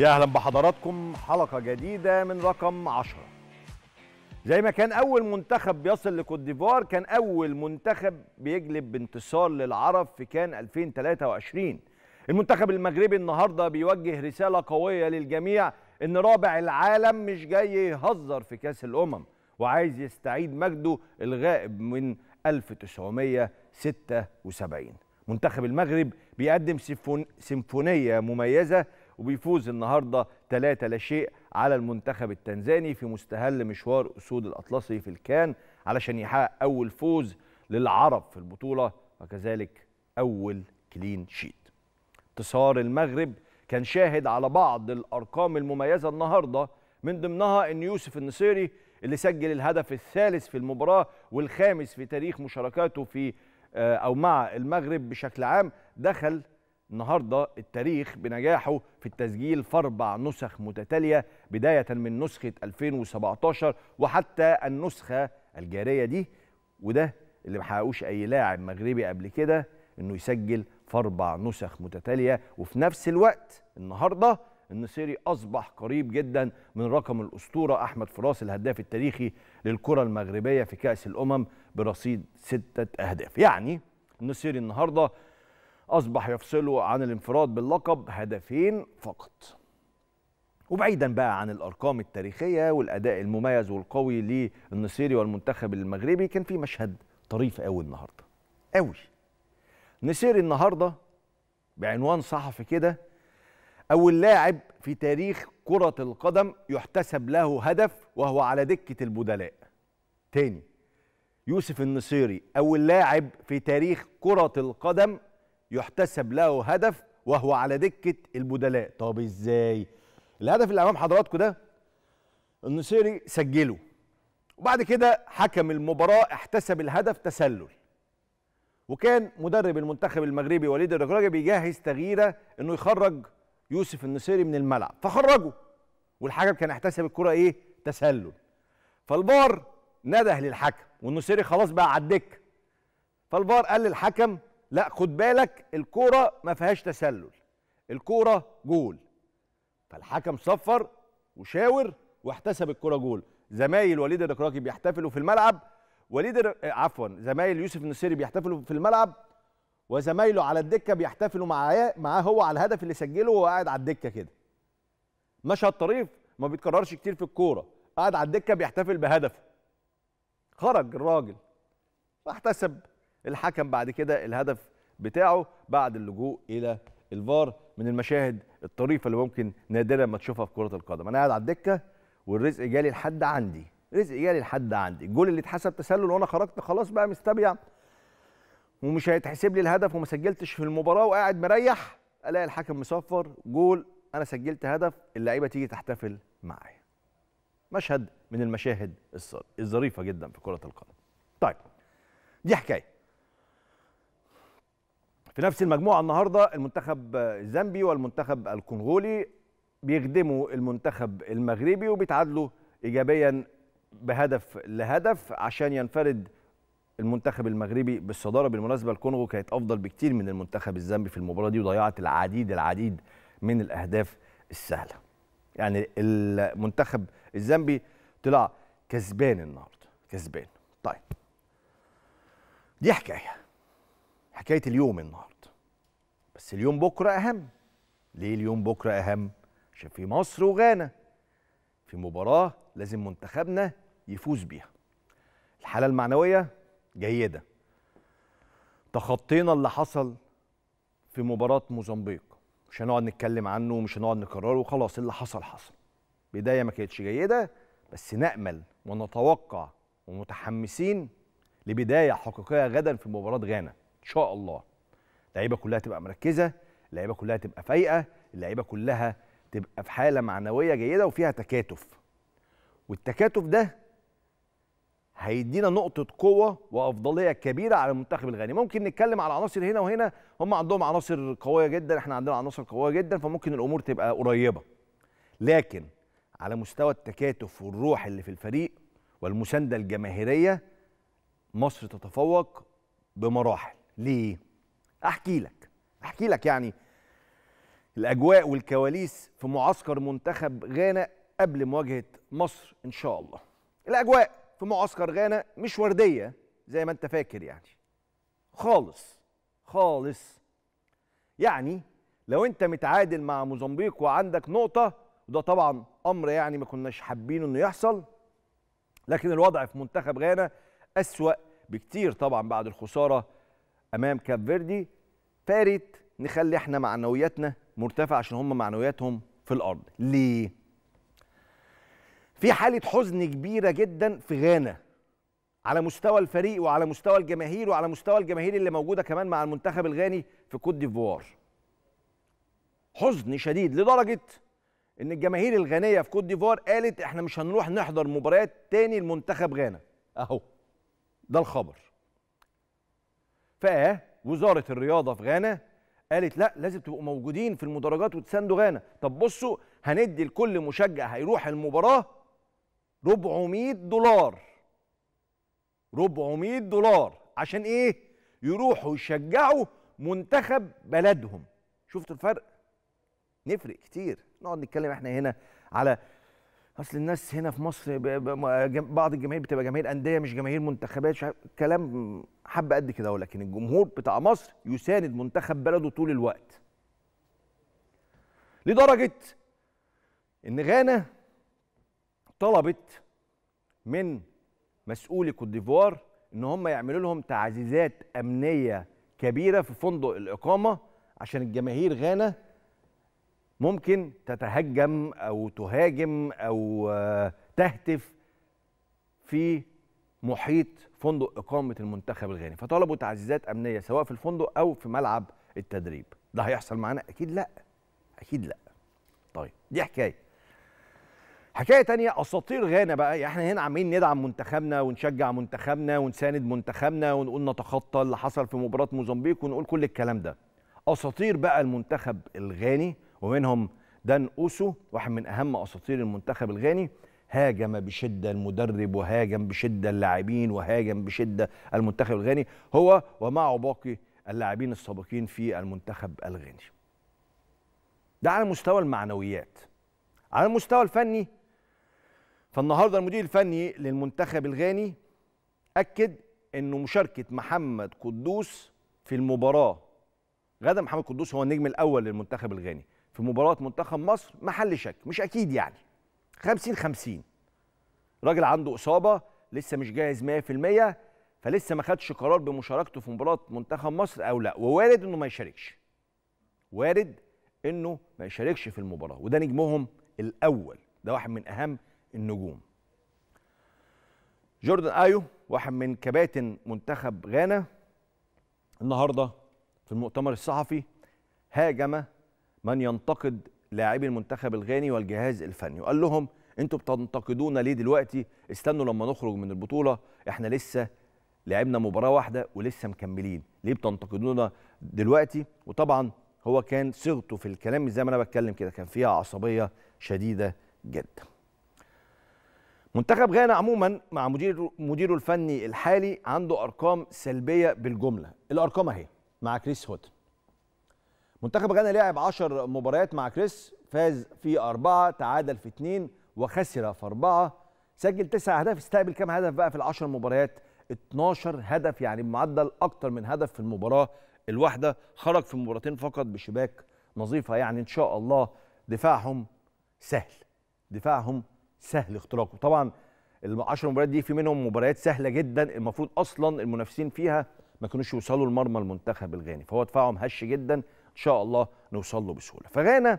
يا اهلا بحضراتكم حلقه جديده من رقم 10 زي ما كان اول منتخب بيصل لكوت ديفوار كان اول منتخب بيجلب بانتصار للعرب في كان 2023 المنتخب المغربي النهارده بيوجه رساله قويه للجميع ان رابع العالم مش جاي يهزر في كاس الامم وعايز يستعيد مجده الغائب من 1976 منتخب المغرب بيقدم سيمفونيه مميزه وبيفوز النهارده 3 لا شيء على المنتخب التنزاني في مستهل مشوار اسود الاطلسي في الكان علشان يحقق اول فوز للعرب في البطوله وكذلك اول كلين شيت. انتصار المغرب كان شاهد على بعض الارقام المميزه النهارده من ضمنها ان يوسف النصيري اللي سجل الهدف الثالث في المباراه والخامس في تاريخ مشاركاته في آه، او مع المغرب بشكل عام دخل النهارده التاريخ بنجاحه في التسجيل في اربع نسخ متتاليه بدايه من نسخه 2017 وحتى النسخه الجاريه دي وده اللي ما حققوش اي لاعب مغربي قبل كده انه يسجل في اربع نسخ متتاليه وفي نفس الوقت النهارده النصيري اصبح قريب جدا من رقم الاسطوره احمد فراس الهداف التاريخي للكره المغربيه في كاس الامم برصيد سته اهداف يعني النصيري النهارده أصبح يفصله عن الانفراد باللقب هدفين فقط وبعيدا بقى عن الارقام التاريخيه والاداء المميز والقوي للنصيري والمنتخب المغربي كان في مشهد طريف قوي النهارده قوي نصيري النهارده بعنوان صحفي كده اول لاعب في تاريخ كره القدم يحتسب له هدف وهو على دكه البدلاء تاني يوسف النصيري اول لاعب في تاريخ كره القدم يحتسب له هدف وهو على دكه البدلاء طب ازاي الهدف اللي امام حضراتكم ده النصيري سجله وبعد كده حكم المباراه احتسب الهدف تسلل وكان مدرب المنتخب المغربي وليد الركراجي بيجهز تغييره انه يخرج يوسف النصيري من الملعب فخرجه والحكم كان احتسب الكره ايه تسلل فالبار نده للحكم والنصيري خلاص بقى على الدكه فالبار قال للحكم لا خد بالك الكوره ما فيهاش تسلل الكوره جول فالحكم صفر وشاور واحتسب الكوره جول زمايل وليد الركراكي بيحتفلوا في الملعب وليد آه، عفوا زمايل يوسف النصيري بيحتفلوا في الملعب وزمايله على الدكه بيحتفلوا معاه معاه هو على الهدف اللي سجله وهو قاعد على الدكه كده مشهد طريف ما بيتكررش كتير في الكوره قاعد على الدكه بيحتفل بهدفه خرج الراجل واحتسب الحكم بعد كده الهدف بتاعه بعد اللجوء الى الفار من المشاهد الطريفه اللي ممكن نادرا ما تشوفها في كره القدم انا قاعد على الدكه والرزق جالي لحد عندي رزق جالي لحد عندي الجول اللي اتحسب تسلل وانا خرجت خلاص بقى مستبيع ومش هيتحسب لي الهدف وما سجلتش في المباراه وقاعد مريح الاقي الحكم مصفر جول انا سجلت هدف اللعيبه تيجي تحتفل معايا مشهد من المشاهد الظريفه جدا في كره القدم طيب دي حكايه في نفس المجموعه النهارده المنتخب الزامبي والمنتخب الكونغولي بيخدموا المنتخب المغربي وبيتعادلوا ايجابيا بهدف لهدف عشان ينفرد المنتخب المغربي بالصداره بالمناسبه الكونغو كانت افضل بكتير من المنتخب الزامبي في المباراه دي وضيعت العديد العديد من الاهداف السهله يعني المنتخب الزامبي طلع كسبان النهارده كسبان طيب دي حكايه حكايه اليوم النهارده بس اليوم بكره اهم ليه اليوم بكره اهم عشان في مصر وغانا في مباراه لازم منتخبنا يفوز بيها الحاله المعنويه جيده تخطينا اللي حصل في مباراه موزمبيق مش هنقعد نتكلم عنه ومش هنقعد نكرره وخلاص اللي حصل حصل بدايه ما كانتش جيده بس نامل ونتوقع ومتحمسين لبدايه حقيقيه غدا في مباراه غانا شاء الله اللعيبه كلها تبقى مركزه اللعيبه كلها تبقى فايقه اللعيبه كلها تبقى في حاله معنويه جيده وفيها تكاتف والتكاتف ده هيدينا نقطة قوة وأفضلية كبيرة على المنتخب الغاني، ممكن نتكلم على عناصر هنا وهنا، هم عندهم عناصر قوية جدا، احنا عندنا عناصر قوية جدا فممكن الأمور تبقى قريبة. لكن على مستوى التكاتف والروح اللي في الفريق والمساندة الجماهيرية مصر تتفوق بمراحل. ليه؟ احكي لك احكي لك يعني الاجواء والكواليس في معسكر منتخب غانا قبل مواجهه مصر ان شاء الله. الاجواء في معسكر غانا مش ورديه زي ما انت فاكر يعني. خالص خالص. يعني لو انت متعادل مع موزمبيق وعندك نقطه وده طبعا امر يعني ما كناش حابين انه يحصل لكن الوضع في منتخب غانا اسوا بكتير طبعا بعد الخساره امام كاب فيردي فارت نخلي احنا معنوياتنا مرتفعه عشان هم معنوياتهم في الارض ليه في حاله حزن كبيره جدا في غانا على مستوى الفريق وعلى مستوى الجماهير وعلى مستوى الجماهير اللي موجوده كمان مع المنتخب الغاني في كوت ديفوار حزن شديد لدرجه ان الجماهير الغانيه في كوت ديفوار قالت احنا مش هنروح نحضر مباريات تاني لمنتخب غانا اهو ده الخبر فوزاره الرياضه في غانا قالت لا لازم تبقوا موجودين في المدرجات وتساندوا غانا طب بصوا هندي لكل مشجع هيروح المباراه 400 دولار 400 دولار عشان ايه يروحوا يشجعوا منتخب بلدهم شفتوا الفرق نفرق كتير نقعد نتكلم احنا هنا على اصل الناس هنا في مصر بعض الجماهير بتبقى جماهير انديه مش جماهير منتخبات مش كلام حبه قد كده ولكن الجمهور بتاع مصر يساند منتخب بلده طول الوقت لدرجه ان غانا طلبت من مسؤولي كوت ديفوار ان هم يعملوا لهم تعزيزات امنيه كبيره في فندق الاقامه عشان الجماهير غانا ممكن تتهجم او تهاجم او آه، تهتف في محيط فندق اقامه المنتخب الغاني فطلبوا تعزيزات امنيه سواء في الفندق او في ملعب التدريب ده هيحصل معانا اكيد لا اكيد لا طيب دي حكايه حكايه تانية اساطير غانا بقى يعني احنا هنا عمالين ندعم منتخبنا ونشجع منتخبنا ونساند منتخبنا ونقول نتخطى اللي حصل في مباراه موزمبيق ونقول كل الكلام ده اساطير بقى المنتخب الغاني ومنهم دان اوسو واحد من اهم اساطير المنتخب الغاني هاجم بشده المدرب وهاجم بشده اللاعبين وهاجم بشده المنتخب الغاني هو ومعه باقي اللاعبين السابقين في المنتخب الغاني. ده على مستوى المعنويات. على المستوى الفني فالنهارده المدير الفني للمنتخب الغاني اكد انه مشاركه محمد قدوس في المباراه غدا محمد قدوس هو النجم الاول للمنتخب الغاني في مباراه منتخب مصر محل شك مش اكيد يعني 50 50 راجل عنده اصابه لسه مش جاهز 100% فلسه ما خدش قرار بمشاركته في مباراه منتخب مصر او لا ووارد انه ما يشاركش وارد انه ما يشاركش في المباراه وده نجمهم الاول ده واحد من اهم النجوم جوردن ايو واحد من كباتن منتخب غانا النهارده في المؤتمر الصحفي هاجم من ينتقد لاعبي المنتخب الغاني والجهاز الفني وقال لهم انتوا بتنتقدونا ليه دلوقتي استنوا لما نخرج من البطوله احنا لسه لعبنا مباراه واحده ولسه مكملين ليه بتنتقدونا دلوقتي وطبعا هو كان صيغته في الكلام زي ما انا بتكلم كده كان فيها عصبيه شديده جدا منتخب غانا عموما مع مدير مديره الفني الحالي عنده ارقام سلبيه بالجمله الارقام اهي مع كريس هوتن منتخب غانا لعب 10 مباريات مع كريس فاز في أربعة تعادل في اثنين وخسر في أربعة سجل تسع أهداف استقبل كم هدف بقى في العشر مباريات 12 هدف يعني بمعدل أكتر من هدف في المباراة الواحدة خرج في مباراتين فقط بشباك نظيفة يعني إن شاء الله دفاعهم سهل دفاعهم سهل اختراقه طبعا العشر مباريات دي في منهم مباريات سهلة جدا المفروض أصلا المنافسين فيها ما كانوش يوصلوا لمرمى المنتخب الغاني فهو دفاعهم هش جدا شاء الله نوصل له بسهوله فغانا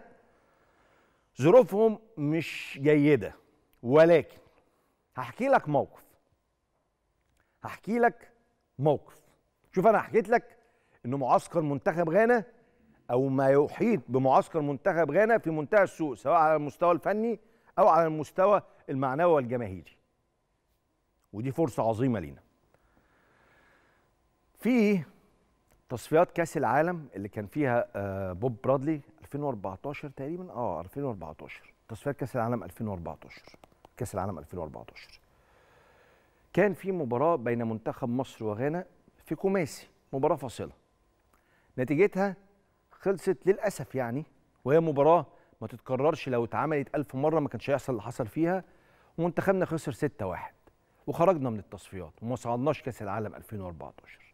ظروفهم مش جيده ولكن هحكي لك موقف هحكي لك موقف شوف انا حكيت لك ان معسكر منتخب غانا او ما يحيط بمعسكر منتخب غانا في منتهى السوء سواء على المستوى الفني او على المستوى المعنوي والجماهيري ودي فرصه عظيمه لينا في تصفيات كاس العالم اللي كان فيها آه، بوب برادلي 2014 تقريبا اه 2014 تصفيات كاس العالم 2014 كاس العالم 2014 كان في مباراه بين منتخب مصر وغانا في كوماسي مباراه فاصله نتيجتها خلصت للاسف يعني وهي مباراه ما تتكررش لو اتعملت ألف مره ما كانش هيحصل اللي حصل فيها ومنتخبنا خسر 6-1 وخرجنا من التصفيات وما صعدناش كاس العالم 2014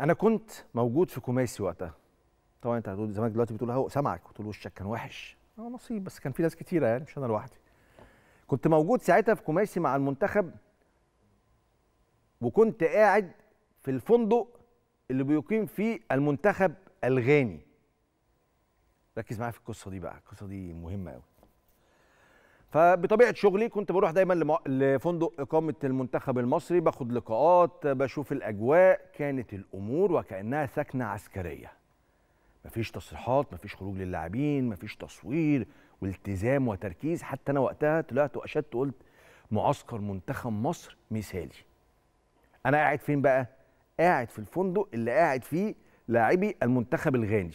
انا كنت موجود في كوماسي وقتها طبعا انت هتقول زمانك دلوقتي بتقول اهو سامعك بتقول وشك كان وحش اه نصيب بس كان في ناس كتيره يعني مش انا لوحدي كنت موجود ساعتها في كوماسي مع المنتخب وكنت قاعد في الفندق اللي بيقيم فيه المنتخب الغاني ركز معايا في القصه دي بقى القصه دي مهمه قوي فبطبيعه شغلي كنت بروح دايما لفندق اقامه المنتخب المصري باخد لقاءات بشوف الاجواء كانت الامور وكانها سكنه عسكريه مفيش تصريحات مفيش خروج للاعبين مفيش تصوير والتزام وتركيز حتى انا وقتها طلعت واشدت وقلت معسكر منتخب مصر مثالي انا قاعد فين بقى قاعد في الفندق اللي قاعد فيه لاعبي المنتخب الغاني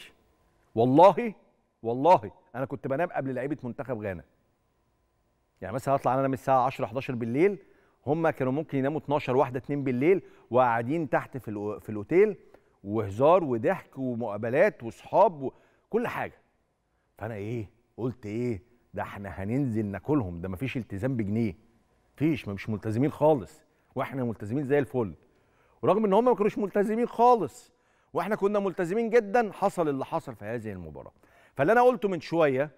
والله والله انا كنت بنام قبل لعيبه منتخب غانا يعني مثلا اطلع انا من الساعه 10 11 بالليل هم كانوا ممكن يناموا 12 واحده 2 بالليل وقاعدين تحت في في الاوتيل وهزار وضحك ومقابلات واصحاب وكل حاجه فانا ايه قلت ايه ده احنا هننزل ناكلهم ده مفيش التزام بجنيه مفيش ما مش ملتزمين خالص واحنا ملتزمين زي الفل ورغم ان هم ما كانوش ملتزمين خالص واحنا كنا ملتزمين جدا حصل اللي حصل في هذه المباراه فاللي انا قلته من شويه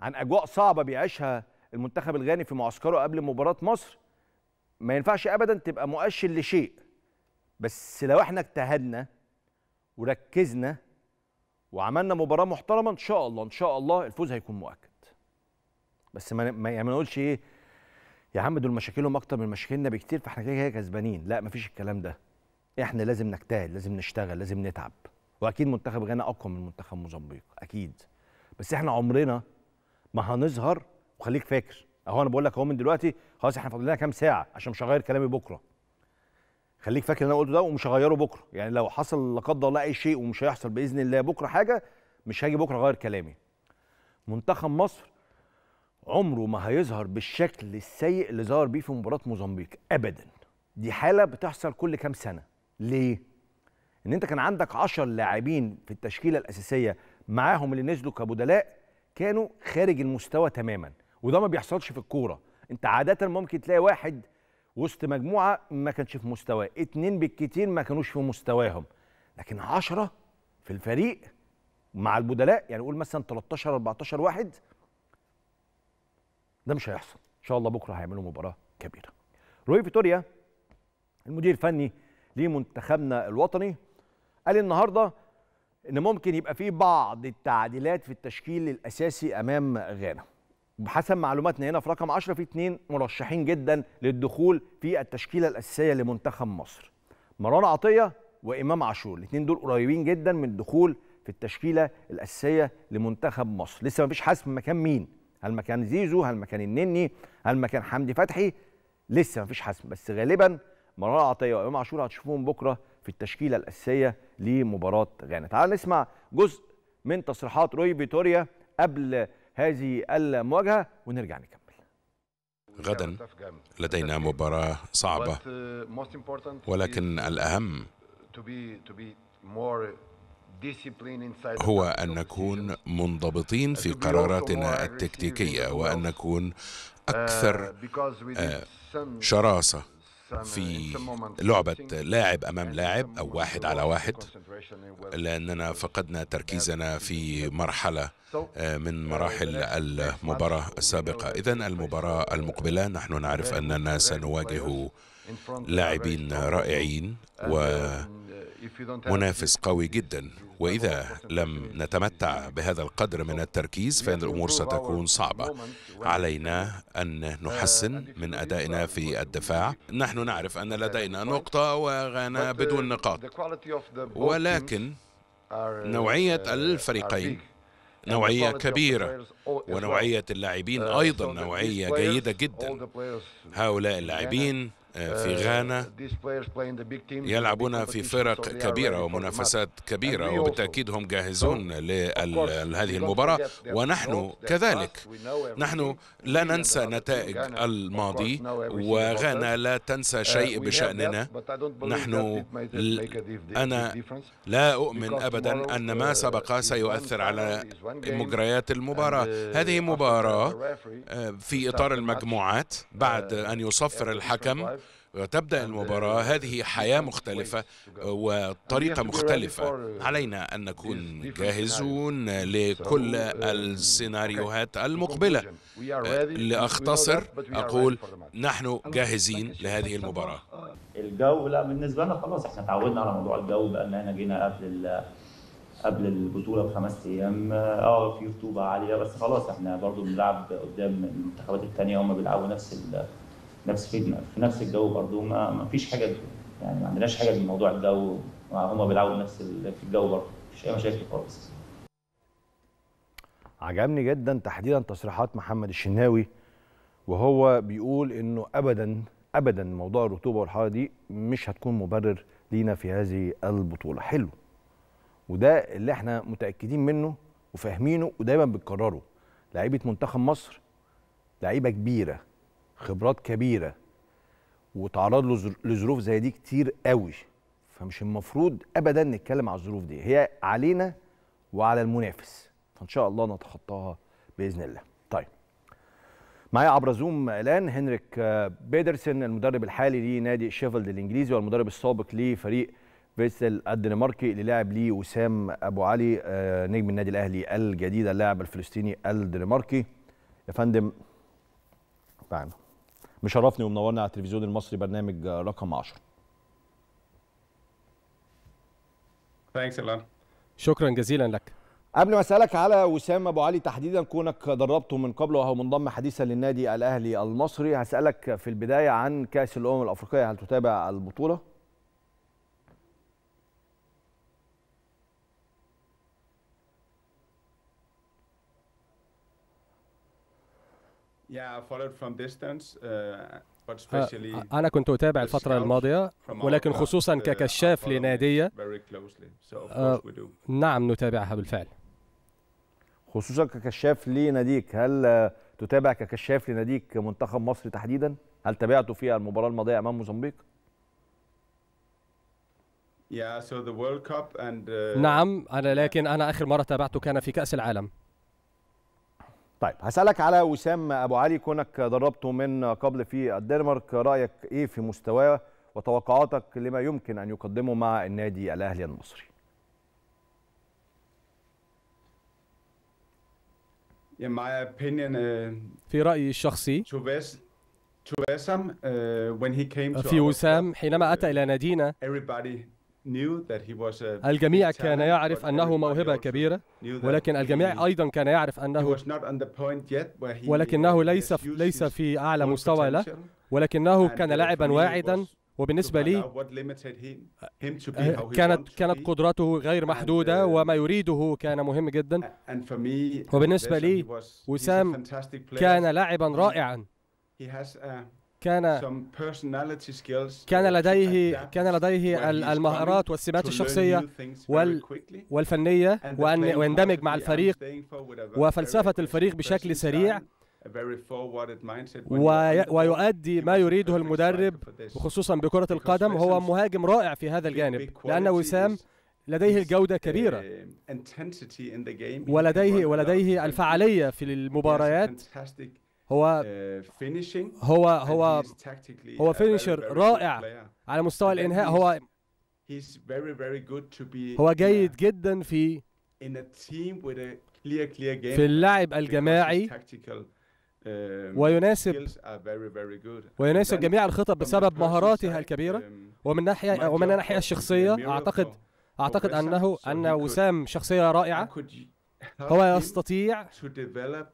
عن اجواء صعبه بيعيشها المنتخب الغاني في معسكره قبل مباراه مصر ما ينفعش ابدا تبقى مؤشر لشيء بس لو احنا اجتهدنا وركزنا وعملنا مباراه محترمه ان شاء الله ان شاء الله الفوز هيكون مؤكد بس ما ما يعني ما نقولش ايه يا عم دول مشاكلهم اكتر من مشاكلنا بكتير فاحنا كده كده كسبانين لا مفيش الكلام ده احنا لازم نجتهد لازم نشتغل لازم نتعب واكيد منتخب غانا اقوى من منتخب موزمبيق اكيد بس احنا عمرنا ما هنظهر وخليك فاكر اهو انا بقول لك اهو من دلوقتي خلاص احنا فاضل لنا كام ساعه عشان مش هغير كلامي بكره خليك فاكر اللي انا قلته ده ومش هغيره بكره يعني لو حصل لا قدر الله اي شيء ومش هيحصل باذن الله بكره حاجه مش هاجي بكره اغير كلامي منتخب مصر عمره ما هيظهر بالشكل السيء اللي ظهر بيه في مباراه موزمبيق ابدا دي حاله بتحصل كل كام سنه ليه ان انت كان عندك 10 لاعبين في التشكيله الاساسيه معاهم اللي نزلوا كبدلاء كانوا خارج المستوى تماما وده ما بيحصلش في الكوره انت عاده ممكن تلاقي واحد وسط مجموعه ما كانش في مستواه اتنين بالكتير ما كانوش في مستواهم لكن عشرة في الفريق مع البدلاء يعني قول مثلا 13 14 واحد ده مش هيحصل ان شاء الله بكره هيعملوا مباراه كبيره روي فيتوريا المدير الفني لمنتخبنا الوطني قال النهارده ان ممكن يبقى في بعض التعديلات في التشكيل الاساسي امام غانا بحسب معلوماتنا هنا في رقم 10 في اثنين مرشحين جدا للدخول في التشكيله الاساسيه لمنتخب مصر مروان عطيه وامام عاشور الاثنين دول قريبين جدا من الدخول في التشكيله الاساسيه لمنتخب مصر لسه ما فيش حسم مكان مين هل مكان زيزو هل مكان النني هل مكان حمدي فتحي لسه ما فيش حسم بس غالبا مروان عطيه وامام عاشور هتشوفوهم بكره في التشكيله الاساسيه لمباراه غانا تعال نسمع جزء من تصريحات روي فيتوريا قبل هذه المواجهة ونرجع نكمل غدا لدينا مباراة صعبة ولكن الأهم هو أن نكون منضبطين في قراراتنا التكتيكية وأن نكون أكثر آه، شراسة في لعبة لاعب أمام لاعب أو واحد على واحد لأننا فقدنا تركيزنا في مرحلة آه، من مراحل المباراة السابقة إذا المباراة المقبلة نحن نعرف أننا سنواجه لاعبين رائعين ومنافس قوي جدا واذا لم نتمتع بهذا القدر من التركيز فان الامور ستكون صعبه علينا ان نحسن من ادائنا في الدفاع نحن نعرف ان لدينا نقطه وغانا بدون نقاط ولكن نوعيه الفريقين نوعية كبيرة ونوعية اللاعبين أيضا نوعية جيدة جدا هؤلاء اللاعبين آه، في آه، غانا يلعبون في فرق كبيرة ومنافسات كبيرة وبالتأكيد هم جاهزون لهذه المباراة ونحن كذلك نحن لا uh, ننسى نتائج الماضي وغانا لا تنسى uh, شيء بشأننا نحن أنا لا أؤمن أبدا أن ما uh, سبق سيؤثر على مجريات المباراة هذه مباراة آه، في إطار المجموعات بعد أن يصفر الحكم وتبدا uh, المباراه هذه حياه مختلفه وطريقه مختلفه uh, علينا ان نكون جاهزون لكل uh, السيناريوهات المقبله أه، لاختصر اقول نحن جاهزين لهذه المباراه أه، الجو لا بالنسبه لنا خلاص احنا تعودنا على موضوع الجو بان احنا جينا قبل قبل البطوله بخمس ايام أه،, اه في رطوبه عاليه بس خلاص احنا برضو بنلعب قدام المنتخبات الثانيه هم بيلعبوا نفس ال نفس في, في نفس الجو برضو ما, ما فيش حاجه يعني ما عندناش حاجه من موضوع الجو هم بيلعبوا نفس في الجو برضو مفيش اي مشاكل خالص عجبني جدا تحديدا تصريحات محمد الشناوي وهو بيقول انه ابدا ابدا موضوع الرطوبه والحراره دي مش هتكون مبرر لينا في هذه البطوله حلو وده اللي احنا متاكدين منه وفاهمينه ودايما بنكرره لعيبه منتخب مصر لعيبه كبيره خبرات كبيره وتعرض له لظروف زي دي كتير قوي فمش المفروض ابدا نتكلم على الظروف دي هي علينا وعلى المنافس فان شاء الله نتخطاها باذن الله طيب معايا عبر زوم الان هنريك آه، بيدرسن المدرب الحالي لنادي شيفيلد الانجليزي والمدرب السابق لفريق فيسل الدنماركي اللي لعب ليه وسام ابو علي آه، نجم النادي الاهلي الجديد اللاعب الفلسطيني الدنماركي يا فندم معنا مشرفني ومنورنا على التلفزيون المصري برنامج رقم 10 ثانكس شكرا جزيلا لك قبل ما اسالك على وسام ابو علي تحديدا كونك دربته من قبل وهو منضم حديثا للنادي الاهلي المصري هسالك في البدايه عن كاس الامم الافريقيه هل تتابع البطوله Uh, آه، آه، أنا كنت أتابع الفترة الماضية ولكن خصوصا uh, ككشاف لنادية آه، نعم نتابعها بالفعل خصوصا ككشاف لناديك هل تتابع ككشاف لناديك منتخب مصر تحديدا هل تابعته في المباراة الماضية أمام موزمبيق؟ uh, نعم أنا لكن أنا آخر مرة تابعته كان في كأس العالم طيب هسألك على وسام أبو علي كونك دربته من قبل في الدنمارك رأيك إيه في مستواه وتوقعاتك لما يمكن أن يقدمه مع النادي الأهلي المصري uh, في رأيي الشخصي uh, في وسام حينما أتى إلى نادينا الجميع كان يعرف أنه موهبة كبيرة ولكن الجميع أيضا كان يعرف أنه ولكنه ليس ليس في أعلى مستوى له ولكنه كان لاعبا واعدا وبالنسبة لي آه، كانت كانت قدراته غير محدودة uh, وما يريده كان مهم جدا وبالنسبة لي وسام كان لاعبا رائعا كان كان لديه كان لديه المهارات والسمات الشخصية وال والفنية وأن ويندمج مع الفريق وفلسفة الفريق بشكل سريع ويؤدي ما يريده المدرب وخصوصا بكرة القدم هو مهاجم رائع في هذا الجانب لأن وسام لديه الجودة uh, كبيرة ولديه ولديه الفعالية في المباريات هو آه، هو هو هو فينيشر رائع على مستوى الانهاء هو هو جيد جدا في في اللعب الجماعي um, ويناسب ويناسب جميع الخطط بسبب مهاراته الكبيرة um, ومن ناحية ومن الناحية الشخصية أعتقد أعتقد أنه أن وسام شخصية رائعة هو يستطيع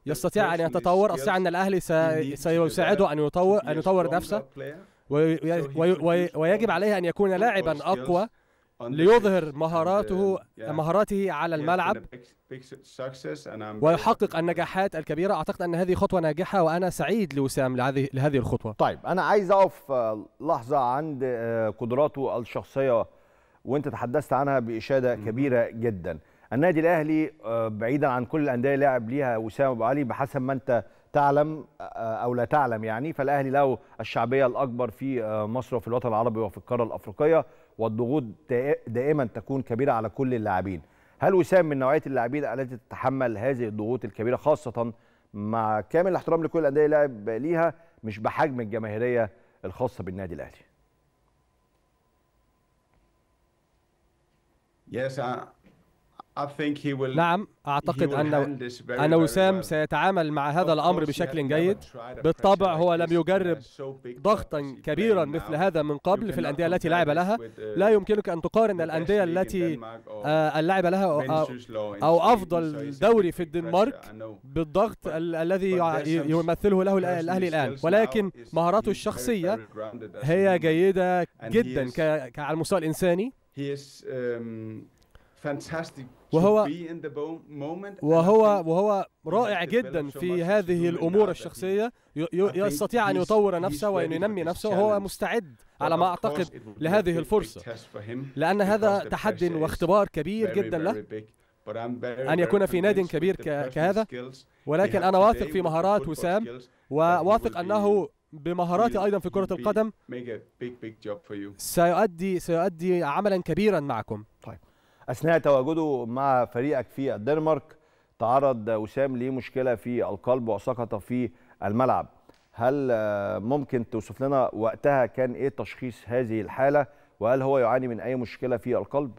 يستطيع ان يتطور استطيع ان الاهلي سيساعده ان يطور ان يطور نفسه ويجب عليه ان يكون لاعبا اقوى ليظهر uh, مهاراته مهاراته على الملعب ويحقق النجاحات الكبيره اعتقد ان هذه خطوه ناجحه وانا سعيد لوسام لهذه لهذه الخطوه طيب انا عايز اقف آه، لحظه عند آه، قدراته الشخصيه وانت تحدثت عنها باشاده كبيره جدا النادي الاهلي آه، بعيدا عن كل الانديه لاعب ليها وسام ابو علي بحسب ما انت تعلم آه، آه، او لا تعلم يعني فالاهلي له الشعبيه الاكبر في مصر وفي الوطن العربي وفي القاره الافريقيه والضغوط دائما تكون كبيره على كل اللاعبين هل وسام من نوعيه اللاعبين التي تتحمل هذه الضغوط الكبيره خاصه مع كامل الاحترام لكل الانديه لاعب ليها مش بحجم الجماهيريه الخاصه بالنادي الاهلي يسعى نعم أعتقد أن أن وسام سيتعامل مع هذا الأمر بشكل جيد بالطبع هو لم يجرب ضغطا كبيرا مثل هذا من قبل في الأندية التي لعب لها لا يمكنك أن تقارن الأندية التي اللعب آه، لها أو أفضل دوري في الدنمارك بالضغط الذي يمثله له الأهلي الآن ولكن مهاراته الشخصية هي جيدة جدا على المستوى الإنساني وهو وهو وهو رائع جدا في هذه الامور الشخصيه يستطيع ان يطور نفسه وان ينمي نفسه وهو مستعد على ما اعتقد لهذه الفرصه لان هذا تحدي واختبار كبير جدا له أن يكون في نادي كبير كهذا ولكن أنا واثق في مهارات وسام وواثق أنه بمهاراتي أيضا في كرة القدم سيؤدي سيؤدي عملا كبيرا معكم طيب اثناء تواجده مع فريقك في الدنمارك تعرض وسام لمشكله في القلب وسقط في الملعب هل ممكن توصف لنا وقتها كان ايه تشخيص هذه الحاله وهل هو يعاني من اي مشكله في القلب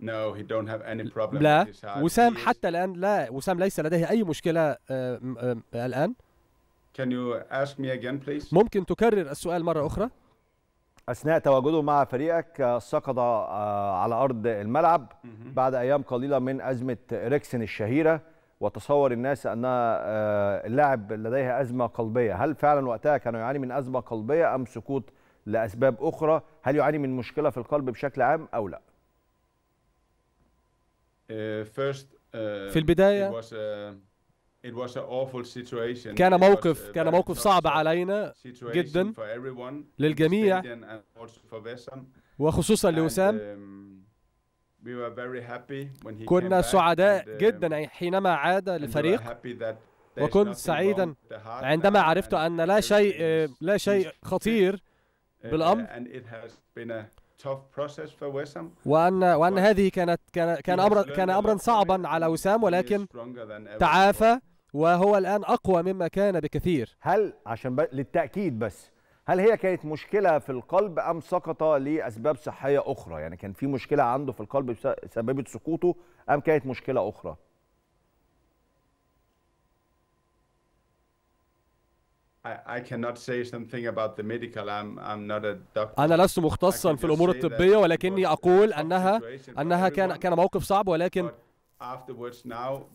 لا وسام حتى الان لا وسام ليس لديه اي مشكله آه، آه، الان Can you ask me again, please? ممكن تكرر السؤال مرة أخرى؟ أثناء تواجده مع فريقك آه، سقط آه، على أرض الملعب بعد أيام قليلة من أزمة ريكسن الشهيرة وتصور الناس أن آه، اللاعب لديه أزمة قلبية هل فعلا وقتها كانوا يعاني من أزمة قلبية أم سقوط لأسباب أخرى هل يعاني من مشكلة في القلب بشكل عام أو لا؟ uh, uh, في البداية كان موقف كان موقف صعب علينا جدا للجميع وخصوصا لوسام um, كنا سعداء جدا um, حينما عاد للفريق وكنت سعيدا عندما عرفت أن لا شيء آه، لا شيء خطير uh, بالأمر وأن وأن هذه كانت كان كان أمرا كان أمرا صعبا على وسام ولكن تعافى وهو الآن أقوى مما كان بكثير هل عشان ب... للتأكيد بس هل هي كانت مشكلة في القلب أم سقط لأسباب صحية أخرى يعني كان في مشكلة عنده في القلب سببت سقوطه أم كانت مشكلة أخرى I cannot say something about the medical. I'm I'm not a doctor. أنا لست مختصا في الأمور الطبية ولكني أقول أنها أنها كان كان موقف صعب ولكن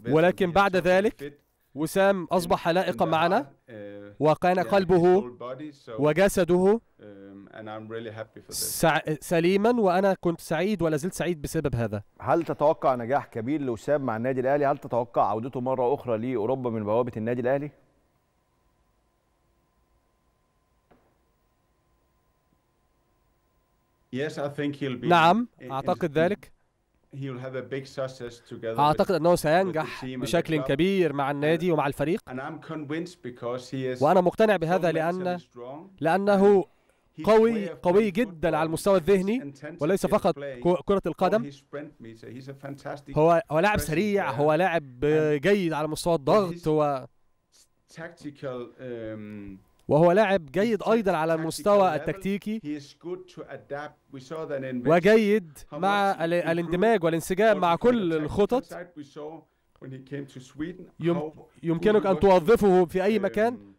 ولكن بعد ذلك وسام أصبح لائقا معنا uh, وكان قلبه وجسده um, سليما وأنا كنت سعيد ولا زلت سعيد بسبب هذا هل تتوقع نجاح كبير لوسام مع النادي الأهلي؟ هل تتوقع عودته مرة أخرى لأوروبا من بوابة النادي الأهلي؟ نعم أعتقد ذلك أعتقد أنه سينجح بشكل كبير مع النادي ومع الفريق وأنا مقتنع بهذا لأن لأنه قوي قوي جدا على المستوى الذهني وليس فقط كرة oh, القدم هو هو لاعب سريع هو لاعب جيد على مستوى الضغط هو um, وهو لاعب جيد أيضا على المستوى التكتيكي وجيد مع الاندماج والانسجام مع كل الخطط يمكنك أن توظفه في أي مكان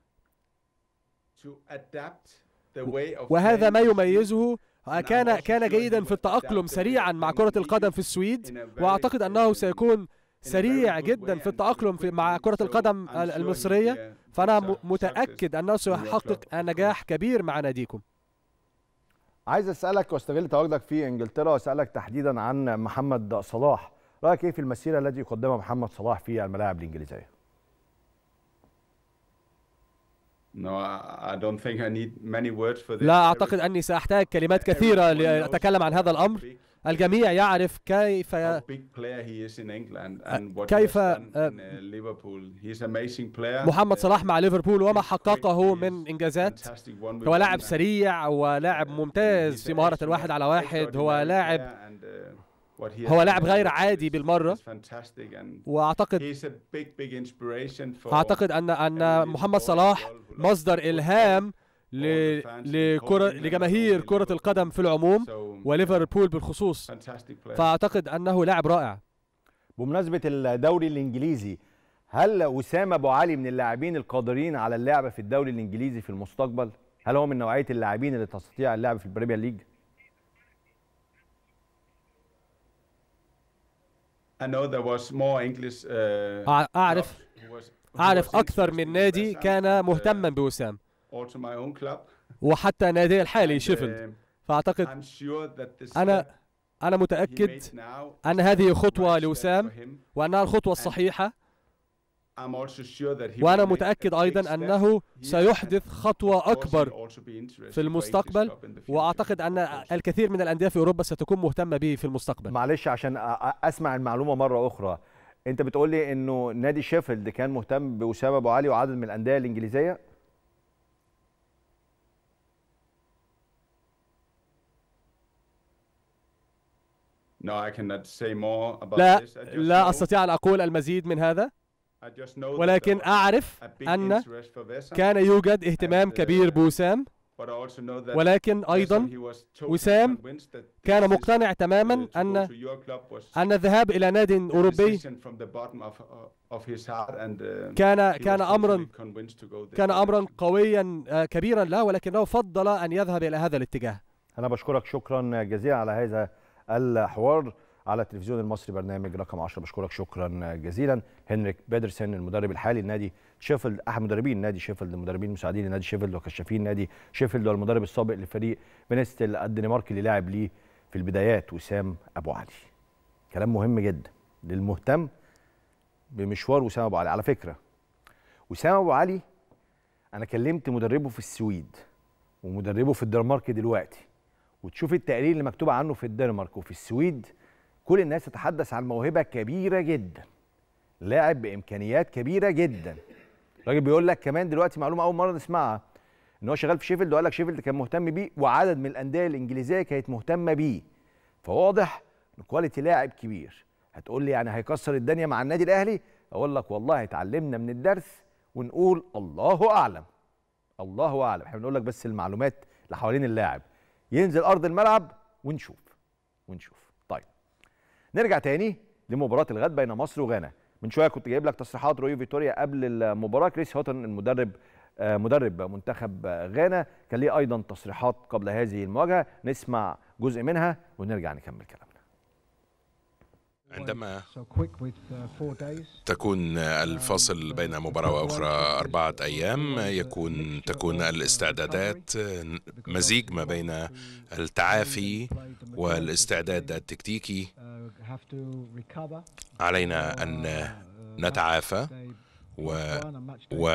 وهذا ما يميزه كان كان جيدا في التأقلم سريعا مع كرة القدم في السويد وأعتقد أنه سيكون سريع جدا في التأقلم في مع كرة القدم المصرية فأنا متأكد أنه سيحقق نجاح كبير مع ناديكم عايز أسألك واستغل تواجدك في إنجلترا وأسألك تحديدا عن محمد صلاح رأيك إيه في المسيرة التي قدمها محمد صلاح في الملاعب الإنجليزية؟ لا أعتقد أني سأحتاج كلمات كثيرة لأتكلم عن هذا الأمر الجميع يعرف كيف أه، كيف أه، uh, محمد صلاح مع ليفربول وما حققه من انجازات هو لاعب سريع ولاعب uh, ممتاز في مهاره الواحد على واحد هو لاعب uh, هو لاعب غير عادي بالمره واعتقد اعتقد ان ان محمد صلاح مصدر الهام لكرة لجماهير كرة القدم في العموم وليفربول بالخصوص فأعتقد أنه لاعب رائع بمناسبة الدوري الإنجليزي هل وسام أبو علي من اللاعبين القادرين على اللعب في الدوري الإنجليزي في المستقبل؟ هل هو من نوعية اللاعبين اللي تستطيع اللعب في البريمير ليج؟ أعرف أعرف أكثر من نادي كان uh, مهتما بوسام وحتى نادي الحالي شيفيلد uh, فأعتقد أنا أنا متأكد أن هذه خطوة لوسام وأنها الخطوة الصحيحة وأنا متأكد أيضا أنه سيحدث خطوة أكبر في المستقبل وأعتقد أن الكثير من الأندية في أوروبا ستكون مهتمة به في المستقبل معلش عشان أسمع المعلومة مرة أخرى أنت بتقول لي أنه نادي شيفيلد كان مهتم بأسامة أبو علي وعدد من الأندية الإنجليزية No, I cannot say more about لا this. I just لا أستطيع أن أقول المزيد من هذا ولكن أعرف أن كان يوجد اهتمام uh, كبير بوسام ولكن أيضا وسام كان مقتنع uh, تماما أن أن الذهاب إلى نادي أوروبي uh, كان كان أمرا كان أمرا قويا آه، كبيرا له ولكنه فضل أن يذهب إلى هذا الاتجاه أنا بشكرك شكرا جزيلا على هذا الحوار على التلفزيون المصري برنامج رقم 10 بشكرك شكرا جزيلا هنريك بيدرسن المدرب الحالي لنادي شيفيلد احد مدربين نادي شيفيلد المدربين المساعدين لنادي شيفيلد وكشافين نادي شيفيلد والمدرب السابق لفريق بنست الدنماركي اللي لاعب ليه في البدايات وسام ابو علي كلام مهم جدا للمهتم بمشوار وسام ابو علي على فكره وسام ابو علي انا كلمت مدربه في السويد ومدربه في الدنمارك دلوقتي وتشوف التقرير اللي مكتوب عنه في الدنمارك وفي السويد كل الناس تتحدث عن موهبه كبيره جدا لاعب بامكانيات كبيره جدا الراجل بيقول لك كمان دلوقتي معلومه اول مره نسمعها ان هو شغال في شيفيلد وقال لك شيفيلد كان مهتم بيه وعدد من الانديه الانجليزيه كانت مهتمه بيه فواضح ان كواليتي لاعب كبير هتقول لي يعني هيكسر الدنيا مع النادي الاهلي اقول لك والله اتعلمنا من الدرس ونقول الله اعلم الله اعلم احنا بنقول لك بس المعلومات اللي حوالين اللاعب ينزل ارض الملعب ونشوف ونشوف طيب نرجع تاني لمباراه الغد بين مصر وغانا من شويه كنت جايب لك تصريحات روي فيتوريا قبل المباراه كريس هوتن المدرب آه، مدرب منتخب غانا كان ليه ايضا تصريحات قبل هذه المواجهه نسمع جزء منها ونرجع نكمل كلامنا عندما uh, تكون uh, الفاصل uh, بين مباراة وأخرى أربعة أيام يكون تكون الاستعدادات آه، مزيج ما بين التعافي والاستعداد التكتيكي علينا أن نتعافى و, و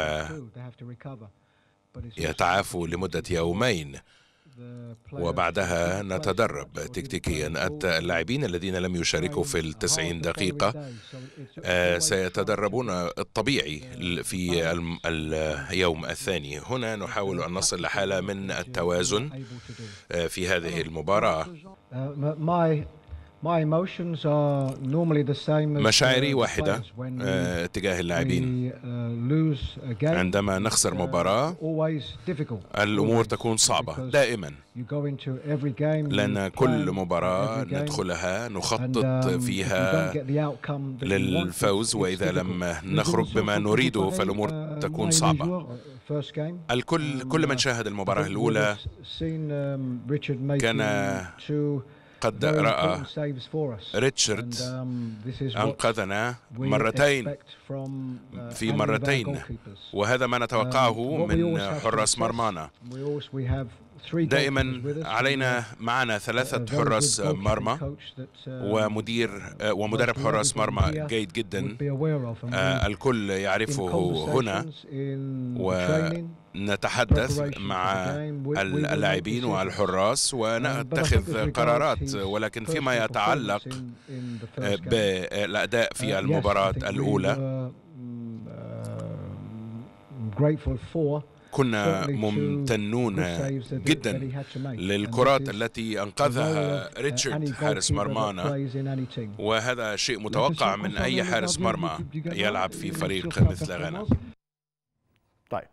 يتعافوا لمدة يومين وبعدها نتدرب تكتيكيا اللاعبين الذين لم يشاركوا في التسعين دقيقة آه، سيتدربون الطبيعي في اليوم الثاني هنا نحاول أن نصل لحالة من التوازن آه، في هذه المباراة uh, مشاعري uh, واحدة uh, تجاه uh, اللاعبين عندما نخسر مباراة الأمور تكون صعبة دائما لأن كل مباراة ندخلها نخطط um, فيها للفوز وإذا لم نخرج بما نريده فالأمور تكون صعبة الكل كل من um, شاهد المباراة الأولى um, كان قد رأى ريتشارد um, أنقذنا مرتين uh, في مرتين وهذا ما نتوقعه um, من حراس مرمانا دائما علينا معنا ثلاثة uh, حراس مرمى ومدير ومدرب حراس مرمى جيد جدا آه، الكل يعرفه هنا ونتحدث مع اللاعبين والحراس um, ونتخذ قرارات ولكن فيما يتعلق آه، بالأداء في uh, المباراة الأولى mm, um, كنا ممتنون جدا للكرات التي أنقذها uh, ريتشارد حارس مرمانا وهذا شيء متوقع من أي حارس مرمى يلعب في فريق مثل غانا طيب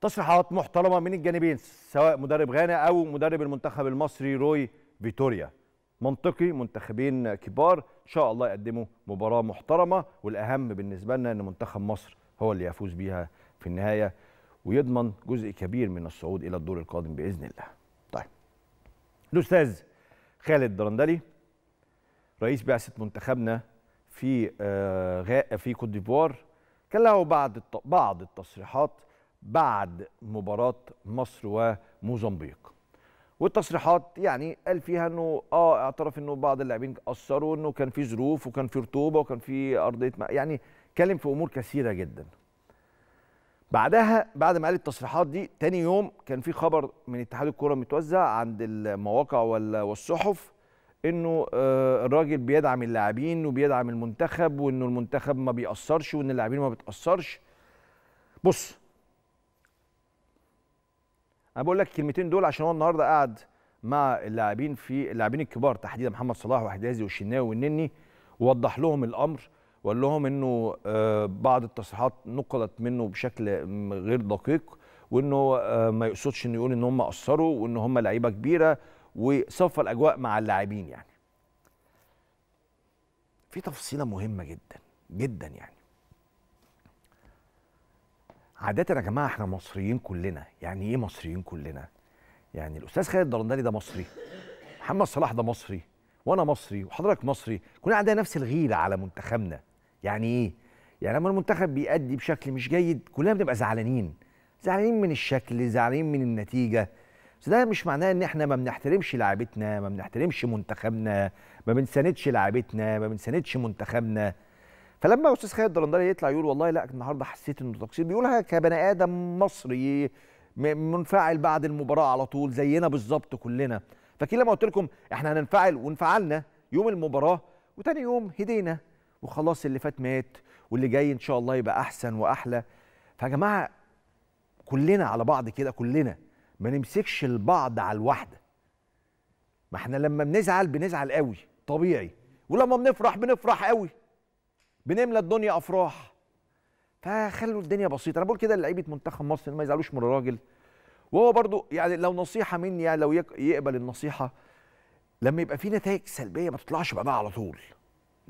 تصريحات محترمة من الجانبين سواء مدرب غانا أو مدرب المنتخب المصري روي فيتوريا منطقي منتخبين كبار ان شاء الله يقدموا مباراه محترمه والاهم بالنسبه لنا ان منتخب مصر هو اللي يفوز بيها في النهايه ويضمن جزء كبير من الصعود الى الدور القادم باذن الله. طيب. الاستاذ خالد درندلي رئيس بعثه منتخبنا في آه، غاء في كوت ديفوار كان له بعض بعض التصريحات بعد مباراه مصر وموزمبيق. والتصريحات يعني قال فيها انه اه اعترف انه بعض اللاعبين قصروا انه كان في ظروف وكان في رطوبه وكان في ارضيه يعني اتكلم في امور كثيره جدا بعدها بعد ما قال التصريحات دي تاني يوم كان في خبر من اتحاد الكوره متوزع عند المواقع والصحف انه آه، الراجل بيدعم اللاعبين وبيدعم المنتخب وانه المنتخب ما بيأثرش وان اللاعبين ما بتأثرش بص انا بقول لك الكلمتين دول عشان هو النهارده قاعد مع اللاعبين في اللاعبين الكبار تحديدا محمد صلاح وحجازي والشناوي والنني ووضح لهم الامر وقال لهم انه آه، بعض التصريحات نقلت منه بشكل غير دقيق وانه آه، ما يقصدش انه يقول ان هم قصروا وان هم لعيبه كبيره وصفى الاجواء مع اللاعبين يعني. في تفصيله مهمه جدا جدا يعني. عادة يا جماعة احنا مصريين كلنا، يعني ايه مصريين كلنا؟ يعني الأستاذ خالد الدرندلي ده مصري، محمد صلاح ده مصري، وأنا مصري وحضرتك مصري، كلنا عندنا نفس الغيرة على منتخبنا، يعني ايه يعني لما المنتخب بيأدي بشكل مش جيد كلنا بنبقى زعلانين زعلانين من الشكل زعلانين من النتيجه بس ده مش معناه ان احنا ما بنحترمش لعيبتنا ما بنحترمش منتخبنا ما بنساندش لعيبتنا ما بنساندش منتخبنا فلما استاذ خالد الدرندلي يطلع يقول والله لا النهارده حسيت انه تقصير بيقولها كبني ادم مصري منفعل بعد المباراه على طول زينا بالظبط كلنا فاكرين لما قلت لكم احنا هننفعل وانفعلنا يوم المباراه وتاني يوم هدينا وخلاص اللي فات مات واللي جاي ان شاء الله يبقى احسن واحلى فيا جماعه كلنا على بعض كده كلنا ما نمسكش البعض على الواحده ما احنا لما بنزعل بنزعل قوي طبيعي ولما بنفرح بنفرح قوي بنملى الدنيا افراح فخلوا الدنيا بسيطه انا بقول كده لعيبه منتخب مصر ما يزعلوش من الراجل وهو برضو يعني لو نصيحه مني يعني لو يقبل النصيحه لما يبقى في نتائج سلبيه ما تطلعش بقى على طول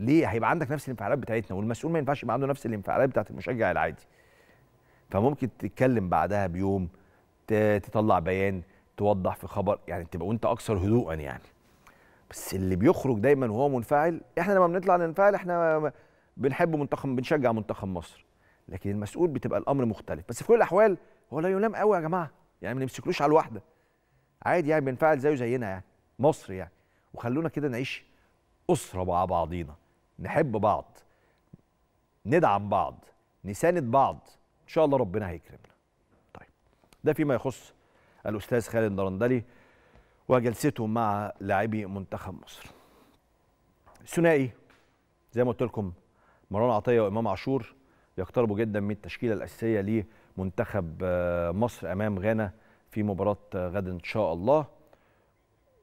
ليه هيبقى عندك نفس الانفعالات بتاعتنا والمسؤول ما ينفعش يبقى عنده نفس الانفعالات بتاعت المشجع العادي فممكن تتكلم بعدها بيوم تطلع بيان توضح في خبر يعني تبقى وانت اكثر هدوءا يعني بس اللي بيخرج دايما وهو منفعل احنا لما بنطلع ننفعل احنا بنحب منتخب بنشجع منتخب مصر لكن المسؤول بتبقى الامر مختلف بس في كل الاحوال هو لا يلام قوي يا جماعه يعني ما نمسكلوش على الواحده عادي يعني بنفعل زيه زينا يعني مصر يعني وخلونا كده نعيش اسره مع بعضينا نحب بعض ندعم بعض نساند بعض ان شاء الله ربنا هيكرمنا طيب ده فيما يخص الاستاذ خالد الرندلي وجلسته مع لاعبي منتخب مصر الثنائي زي ما قلت لكم مروان عطيه وامام عاشور يقتربوا جدا من التشكيله الاساسيه لمنتخب آه، مصر امام غانا في مباراه آه، غد ان شاء الله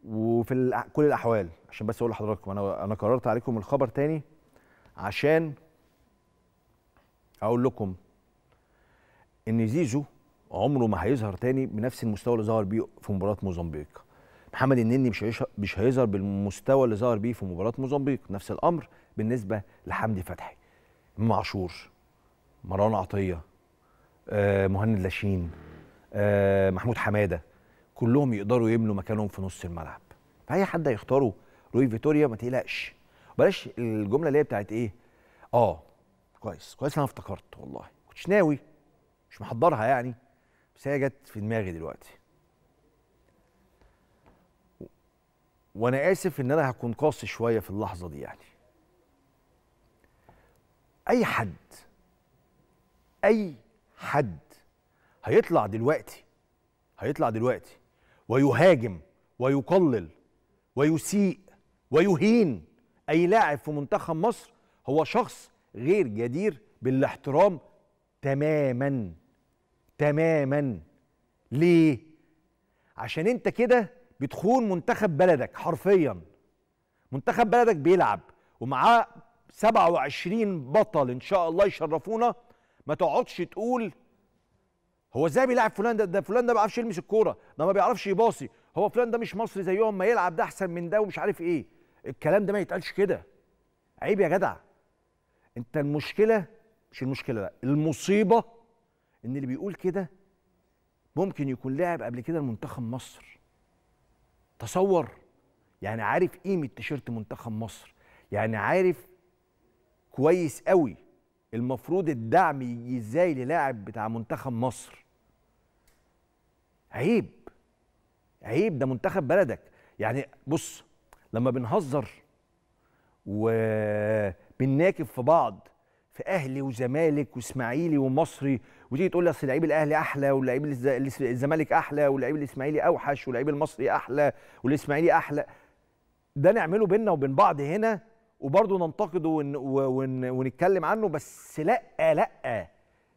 وفي كل الاحوال عشان بس اقول لحضراتكم انا انا قررت عليكم الخبر تاني عشان اقول لكم ان زيزو عمره ما هيظهر تاني بنفس المستوى اللي ظهر بيه في مباراه موزمبيق محمد النني مش مش هيظهر بالمستوى اللي ظهر بيه في مباراه موزمبيق نفس الامر بالنسبه لحمدي فتحي امام عاشور مروان عطيه آه، مهند لاشين آه، محمود حماده كلهم يقدروا يملوا مكانهم في نص الملعب فاي حد هيختاره روي فيتوريا ما تقلقش بلاش الجمله اللي هي بتاعت ايه اه كويس كويس انا افتكرت والله كنتش ناوي مش محضرها يعني بس هي جت في دماغي دلوقتي وانا اسف ان انا هكون قاسي شويه في اللحظه دي يعني اي حد اي حد هيطلع دلوقتي هيطلع دلوقتي ويهاجم ويقلل ويسيء ويهين اي لاعب في منتخب مصر هو شخص غير جدير بالاحترام تماما تماما ليه عشان انت كده بتخون منتخب بلدك حرفيا منتخب بلدك بيلعب ومعاه 27 بطل ان شاء الله يشرفونا ما تقعدش تقول هو ازاي بيلعب فلان ده ده فلان ده ما بيعرفش يلمس الكوره ده ما بيعرفش يباصي هو فلان ده مش مصري زيهم ما يلعب ده احسن من ده ومش عارف ايه الكلام ده ما يتقالش كده عيب يا جدع انت المشكله مش المشكله لا المصيبه ان اللي بيقول كده ممكن يكون لاعب قبل كده لمنتخب مصر تصور يعني عارف قيمه تيشيرت منتخب مصر يعني عارف كويس قوي المفروض الدعم يجي ازاي للاعب بتاع منتخب مصر عيب عيب ده منتخب بلدك يعني بص لما بنهزر وبنناكب في بعض في اهلي وزمالك واسماعيلي ومصري وتيجي تقول لي اصل لعيب الاهلي احلى ولعيب الزمالك احلى ولعيب الاسماعيلي اوحش ولعيب المصري احلى والاسماعيلي احلى ده نعمله بينا وبين بعض هنا وبرضه ننتقده ون ون ونتكلم عنه بس لا لا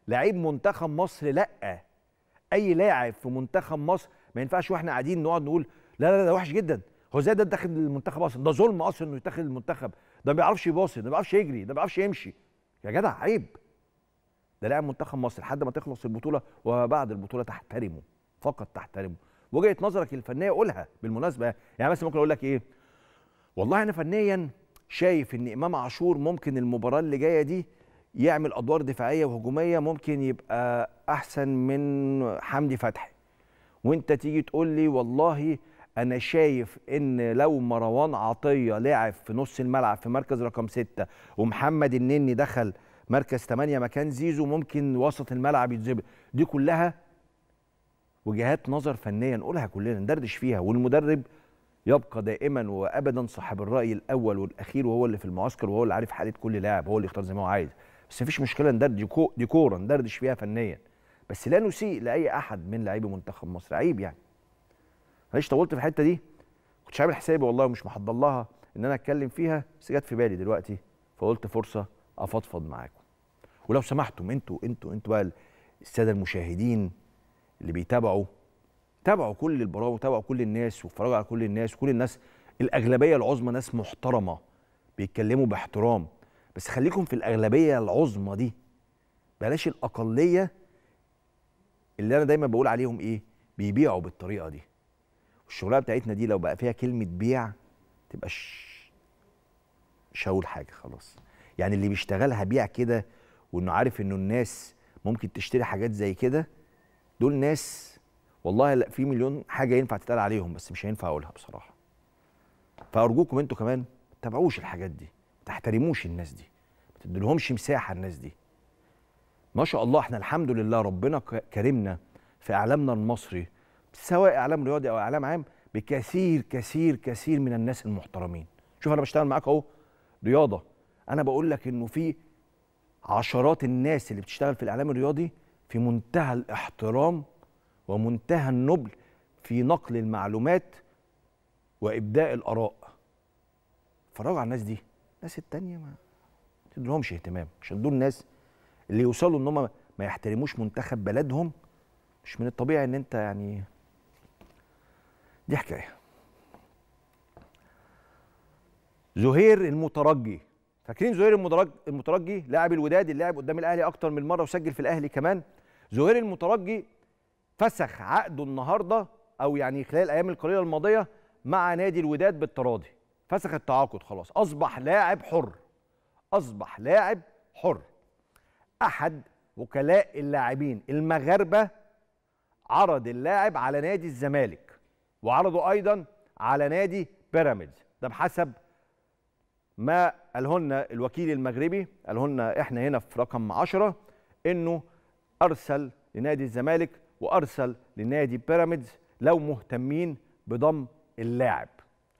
لعيب منتخب مصر لا اي لاعب في منتخب مصر ما ينفعش واحنا قاعدين نقعد نقول لا لا ده وحش جدا هو ازاي ده داخل المنتخب اصلا ده ظلم اصلا انه يتاخد المنتخب ده ما بيعرفش يباصي ده ما بيعرفش يجري ده ما بيعرفش يمشي يا جدع عيب ده لاعب منتخب مصر لحد ما تخلص البطوله وبعد البطوله تحترمه فقط تحترمه وجهه نظرك الفنيه قولها بالمناسبه يعني مثلا ممكن اقول لك ايه والله انا فنيا شايف ان امام عاشور ممكن المباراه اللي جايه دي يعمل ادوار دفاعيه وهجوميه ممكن يبقى احسن من حمدي فتحي وانت تيجي تقول لي والله انا شايف ان لو مروان عطيه لعب في نص الملعب في مركز رقم ستة ومحمد النني دخل مركز 8 مكان زيزو ممكن وسط الملعب يتظبط دي كلها وجهات نظر فنيه نقولها كلنا ندردش فيها والمدرب يبقى دائما وابدا صاحب الراي الاول والاخير وهو اللي في المعسكر وهو اللي عارف حاله كل لاعب هو اللي يختار زي ما هو عايز بس مفيش مشكله ندردش ديكورا ندردش فيها فنيا بس لا نسيء لاي احد من لاعبي منتخب مصر عيب يعني معلش طولت في الحته دي كنتش عامل حسابي والله ومش محضر لها ان انا اتكلم فيها بس جت في بالي دلوقتي فقلت فرصه افضفض معاكم ولو سمحتم انتوا انتوا انتوا بقى الساده المشاهدين اللي بيتابعوا تابعوا كل البرامج تابعوا كل الناس واتفرجوا على كل الناس كل الناس الاغلبيه العظمى ناس محترمه بيتكلموا باحترام بس خليكم في الاغلبيه العظمى دي بلاش الاقليه اللي انا دايما بقول عليهم ايه بيبيعوا بالطريقه دي الشغلانه بتاعتنا دي لو بقى فيها كلمه بيع تبقى مش هقول حاجه خلاص يعني اللي بيشتغلها بيع كده وانه عارف انه الناس ممكن تشتري حاجات زي كده دول ناس والله لا في مليون حاجه ينفع تتقال عليهم بس مش هينفع اقولها بصراحه فارجوكم انتوا كمان ما تتابعوش الحاجات دي ما تحترموش الناس دي ما تدولهمش مساحه الناس دي ما شاء الله احنا الحمد لله ربنا كرمنا في اعلامنا المصري سواء اعلام رياضي او اعلام عام بكثير كثير كثير من الناس المحترمين شوف انا بشتغل معاك اهو رياضه انا بقول لك انه في عشرات الناس اللي بتشتغل في الاعلام الرياضي في منتهى الاحترام ومنتهى النبل في نقل المعلومات وابداء الاراء اتفرجوا على الناس دي الناس التانيه ما تدولهمش اهتمام عشان دول الناس اللي يوصلوا ان هم ما يحترموش منتخب بلدهم مش من الطبيعي ان انت يعني دي حكايه زهير المترجي فاكرين زهير المترجي المترجي لاعب الوداد اللي لعب قدام الاهلي اكتر من مره وسجل في الاهلي كمان زهير المترجي فسخ عقده النهارده او يعني خلال الايام القليله الماضيه مع نادي الوداد بالتراضي فسخ التعاقد خلاص اصبح لاعب حر اصبح لاعب حر احد وكلاء اللاعبين المغاربه عرض اللاعب على نادي الزمالك وعرضه ايضا على نادي بيراميدز ده بحسب ما قالهن الوكيل المغربي قالهن احنا هنا في رقم 10 انه ارسل لنادي الزمالك وارسل لنادي بيراميدز لو مهتمين بضم اللاعب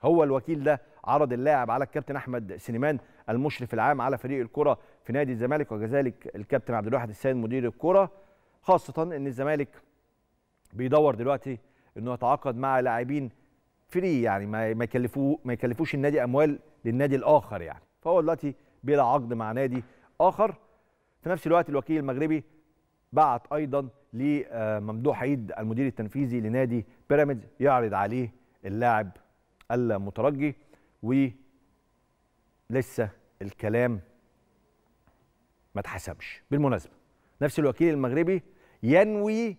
هو الوكيل ده عرض اللاعب على الكابتن احمد سليمان المشرف العام على فريق الكره في نادي الزمالك وكذلك الكابتن عبد الواحد السيد مدير الكره خاصه ان الزمالك بيدور دلوقتي انه يتعاقد مع لاعبين فري يعني ما يكلفوه ما يكلفوش النادي اموال للنادي الاخر يعني فهو دلوقتي بلا عقد مع نادي اخر في نفس الوقت الوكيل المغربي بعت ايضا لممدوح عيد المدير التنفيذي لنادي بيراميدز يعرض عليه اللاعب المترجي ولسه الكلام ما اتحسبش بالمناسبه نفس الوكيل المغربي ينوي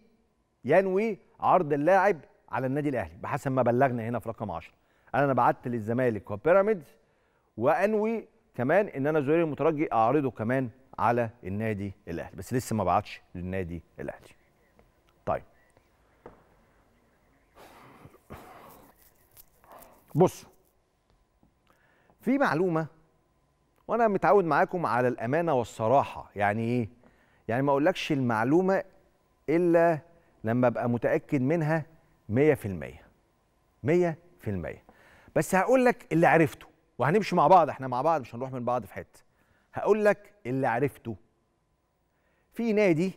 ينوي عرض اللاعب على النادي الاهلي بحسب ما بلغنا هنا في رقم 10 انا بعت للزمالك وبيراميدز وانوي كمان ان انا زهير المترجي اعرضه كمان على النادي الاهلي بس لسه ما بعتش للنادي الاهلي بصوا في معلومه وانا متعود معاكم على الامانه والصراحه يعني ايه يعني ما اقولكش المعلومه الا لما ابقى متاكد منها 100% 100% بس هقول لك اللي عرفته وهنمشي مع بعض احنا مع بعض مش هنروح من بعض في حته هقول لك اللي عرفته في نادي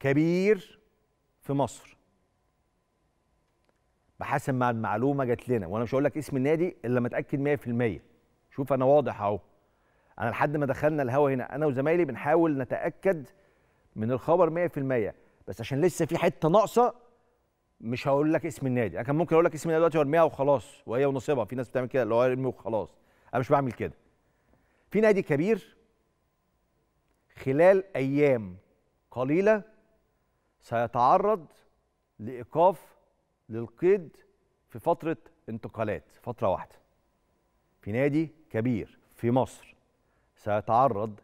كبير في مصر بحسب ما المعلومه جات لنا وانا مش هقول لك اسم النادي الا لما اتاكد 100% شوف انا واضح اهو انا لحد ما دخلنا الهوا هنا انا وزمايلي بنحاول نتاكد من الخبر 100% بس عشان لسه في حته ناقصه مش هقول لك اسم النادي انا كان ممكن اقول لك اسم النادي دلوقتي وارميها وخلاص وهي ونصيبها في ناس بتعمل كده اللي هو ارمي وخلاص انا مش بعمل كده في نادي كبير خلال ايام قليله سيتعرض لايقاف للقيد في فتره انتقالات فتره واحده في نادي كبير في مصر سيتعرض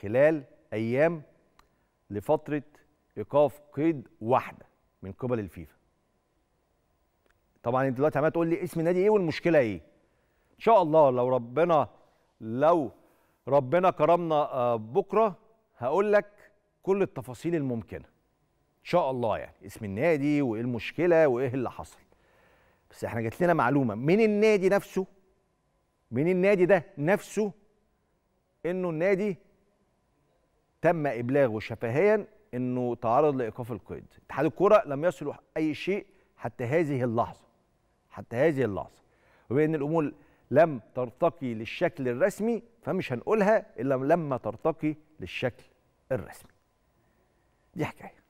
خلال ايام لفتره ايقاف قيد واحده من قبل الفيفا طبعا انت دلوقتي عمال تقول لي اسم النادي ايه والمشكله ايه ان شاء الله لو ربنا لو ربنا كرمنا آه، بكره هقول لك كل التفاصيل الممكنه ان شاء الله يعني اسم النادي وايه المشكله وايه اللي حصل بس احنا جات لنا معلومه من النادي نفسه من النادي ده نفسه انه النادي تم ابلاغه شفهيا انه تعرض لايقاف القيد اتحاد الكره لم يصل اي شيء حتى هذه اللحظه حتى هذه اللحظه وبان الامور لم ترتقي للشكل الرسمي فمش هنقولها الا لما ترتقي للشكل الرسمي دي حكايه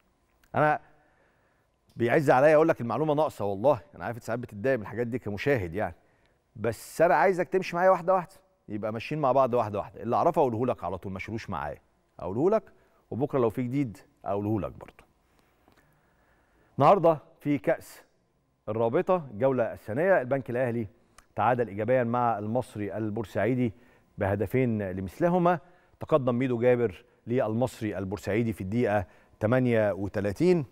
انا بيعز عليا اقول لك المعلومه ناقصه والله انا عارف ساعات بتتضايق من الحاجات دي كمشاهد يعني بس انا عايزك تمشي معايا واحده واحده يبقى ماشيين مع بعض واحده واحده اللي اعرفه اقوله لك على طول ما شيلوش معايا اقوله لك وبكره لو في جديد اقوله لك برضه النهارده في كاس الرابطه الجوله الثانيه البنك الاهلي تعادل ايجابيا مع المصري البورسعيدي بهدفين لمثلهما تقدم ميدو جابر للمصري البورسعيدي في الدقيقه 38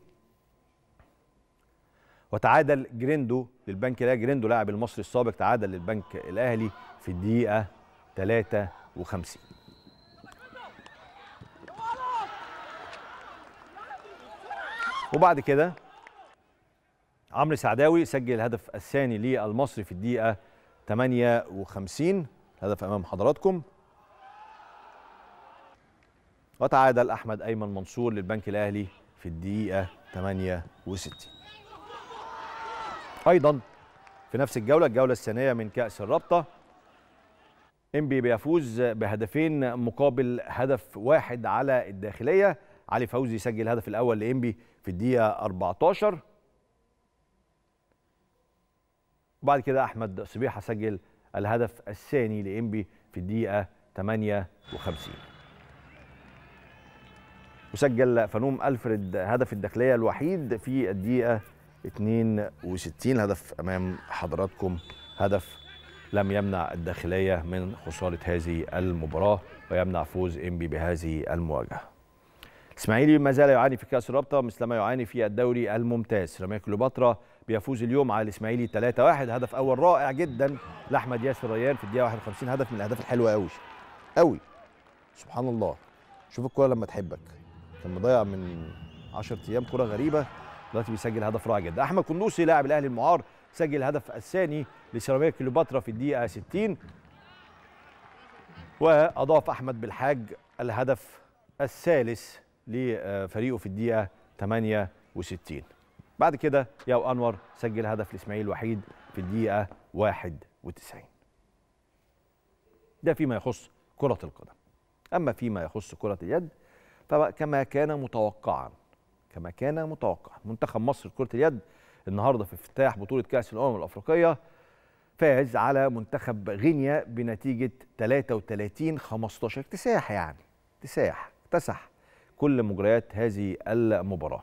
وتعادل جريندو للبنك الاهلي جريندو لاعب المصري السابق تعادل للبنك الاهلي في الدقيقه 53 وبعد كده عمرو سعداوي سجل الهدف الثاني للمصري في الدقيقه 58 هدف امام حضراتكم وتعادل أحمد أيمن منصور للبنك الأهلي في الدقيقة 68 أيضا في نفس الجولة الجولة الثانية من كأس الرابطة إنبي بيفوز بهدفين مقابل هدف واحد على الداخلية علي فوزي يسجل الهدف الأول لإنبي في الدقيقة 14 وبعد كده أحمد صبيحة سجل الهدف الثاني لإنبي في الدقيقة 58 وسجل فنوم ألفريد هدف الداخلية الوحيد في الدقيقة 62 هدف أمام حضراتكم هدف لم يمنع الداخلية من خسارة هذه المباراة ويمنع فوز إنبي بهذه المواجهة الإسماعيلي ما زال يعاني في كأس الرابطة مثلما يعاني في الدوري الممتاز رمي كليوباترا بيفوز اليوم على الإسماعيلي 3-1 هدف أول رائع جدا لأحمد ياسر ريان في الدقيقة 51 هدف من الأهداف الحلوة قوي قوي سبحان الله شوف الكورة لما تحبك كان مضيع من 10 ايام كره غريبه دلوقتي بيسجل هدف رائع جدا احمد قندوسي لاعب الاهلي المعار سجل الهدف الثاني لسيراميكا كليوباترا في الدقيقه 60 واضاف احمد بالحاج الهدف الثالث لفريقه في الدقيقه 68 بعد كده ياو انور سجل هدف لاسماعيل وحيد في الدقيقه 91 ده فيما يخص كره القدم اما فيما يخص كره اليد كما كان متوقعا كما كان متوقعا منتخب مصر لكرة اليد النهارده في افتتاح بطولة كأس الأمم الأفريقية فاز على منتخب غينيا بنتيجة 33 15 اكتساح يعني اكتساح اكتسح كل مجريات هذه المباراة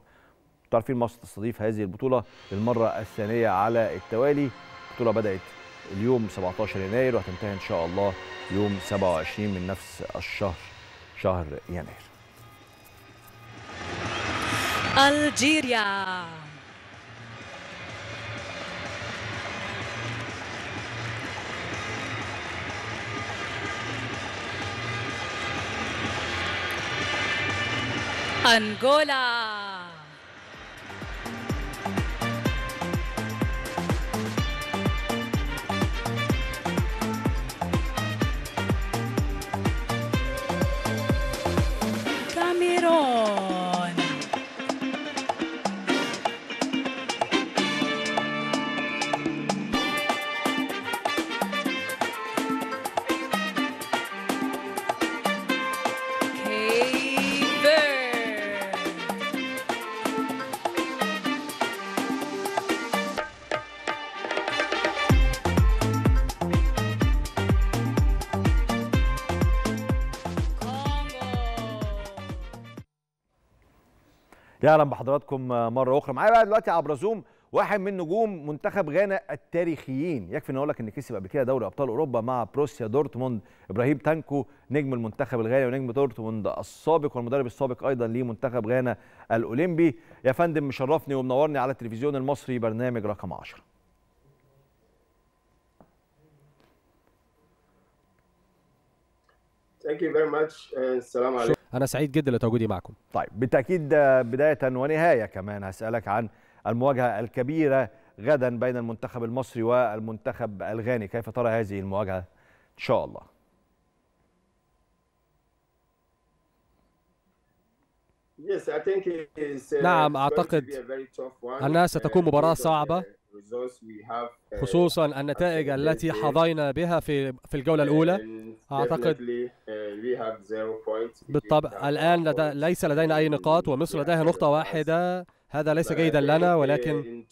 تعرفين مصر تستضيف هذه البطولة للمرة الثانية على التوالي البطولة بدأت اليوم 17 يناير وهتنتهي إن شاء الله يوم 27 من نفس الشهر شهر يناير Algeria. Angola. اهلا بحضراتكم مره اخرى معايا بقى دلوقتي عبر زوم واحد من نجوم منتخب غانا التاريخيين يكفي ان اقول لك ان كسب قبل كده دوري ابطال اوروبا مع بروسيا دورتموند ابراهيم تانكو نجم المنتخب الغاني ونجم دورتموند السابق والمدرب السابق ايضا لمنتخب غانا الاولمبي يا فندم مشرفني ومنورني على التلفزيون المصري برنامج رقم 10 Thank you very much Uh, السلام عليكم انا سعيد جدا لتواجدي معكم طيب بالتاكيد آه، بدايه ونهايه كمان هسالك عن المواجهه الكبيره غدا بين المنتخب المصري والمنتخب الغاني كيف ترى هذه المواجهه ان شاء الله uh, نعم أعتقد أنها ستكون uh, مباراة صعبة uh, Uh, خصوصا النتائج التي حظينا بها في في الجوله uh, الاولى uh, اعتقد بالطبع الان لدى ليس لدينا اي نقاط ومصر لديها نقطه واحده هذا ليس جيدا لنا ولكن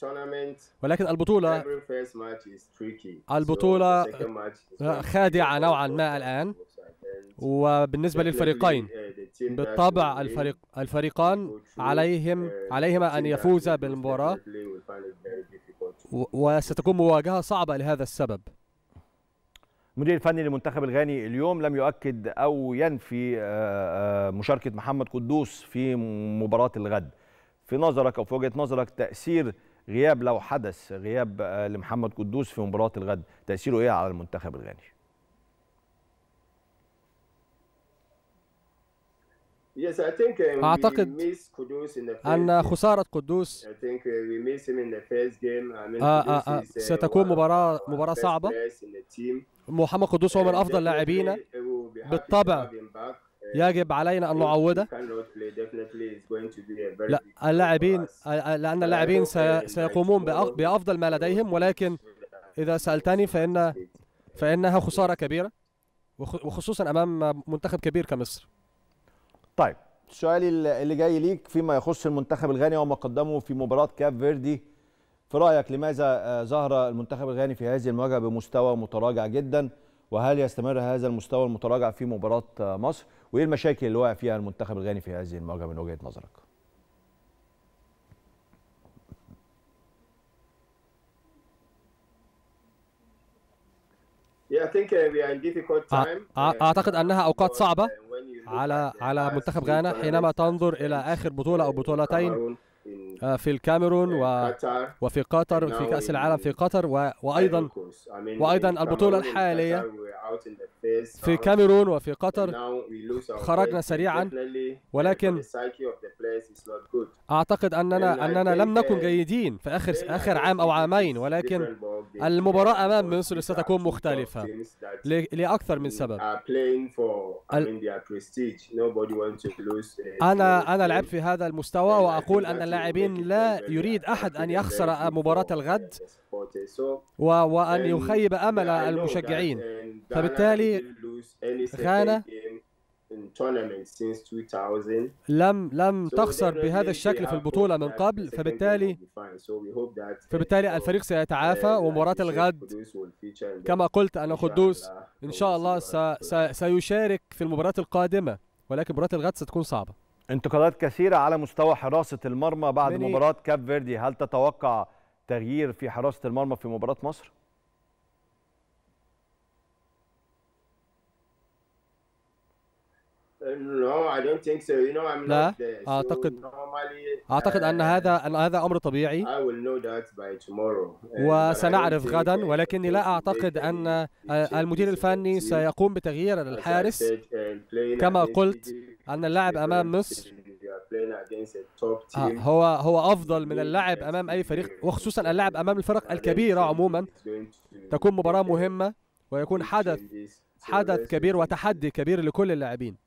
ولكن البطوله البطوله خادعه نوعا ما الان وبالنسبه للفريقين بالطبع الفريق الفريقان عليهم عليهما ان يفوزا بالمباراه وستكون مواجهه صعبه لهذا السبب المدير الفني للمنتخب الغاني اليوم لم يؤكد او ينفي آه، آه، مشاركه محمد قدوس في مباراه الغد في نظرك او في وجهه نظرك تاثير غياب لو حدث غياب آه، لمحمد قدوس في مباراه الغد تاثيره ايه على المنتخب الغاني Uh, أعتقد أن خسارة قدوس uh, آه، آه، آه، uh, ستكون مباراة مباراة صعبة محمد قدوس هو من أفضل لاعبينا بالطبع يجب علينا أن نعوده لا اللاعبين لأن اللاعبين سيقومون بأفضل ما لديهم ولكن إذا سألتني فإن فإنها خسارة كبيرة وخصوصا أمام منتخب كبير كمصر طيب سؤالي اللي جاي ليك فيما يخص المنتخب الغاني وما قدمه في مباراه كاب فيردي في رايك لماذا آه، ظهر المنتخب الغاني في هذه المواجهه بمستوى متراجع جدا وهل يستمر هذا المستوى المتراجع في مباراه آه، مصر وايه المشاكل اللي وقع فيها المنتخب الغاني في هذه المواجهه من وجهه نظرك uh, آه، uh, اعتقد انها اوقات uh, صعبه على على منتخب غانا حينما تنظر الى اخر بطوله او بطولتين آه، في الكاميرون و... وفي قطر في كأس العالم في قطر و... وأيضا أيوة، وأيضا البطولة الحالية في الكاميرون وفي قطر خرجنا سريعا ولكن أعتقد أننا أننا لم نكن جيدين في آخر آخر عام أو عامين ولكن المباراة أمام مصر ستكون مختلفة لأكثر من سبب أنا أنا لعبت في هذا المستوى وأقول أن اللاعبين لا يريد أحد أن يخسر مباراة الغد وأن يخيب أمل المشجعين فبالتالي غانا لم لم تخسر بهذا الشكل في البطولة من قبل فبالتالي فبالتالي الفريق سيتعافى uh, ومباراة الغد كما قلت أن قدوس إن شاء الله سيشارك في المباراة القادمة ولكن مباراة الغد ستكون صعبة انتقادات كثيرة على مستوى حراسة المرمى بعد مباراة كاب فيردي هل تتوقع تغيير في حراسة المرمى في مباراة مصر؟ No, I don't think so. You know, I'm لا not there. So أعتقد normally, أعتقد uh, أن هذا أن هذا أمر طبيعي I will know that by tomorrow. وسنعرف غدا ولكني لا أعتقد أن آه، المدير الفني سيقوم بتغيير الحارس uh, كما قلت أن اللعب أمام مصر آه، هو هو أفضل من اللعب أمام أي فريق وخصوصا اللعب أمام الفرق الكبيرة عموما تكون مباراة مهمة ويكون حدث حدث كبير وتحدي كبير لكل اللاعبين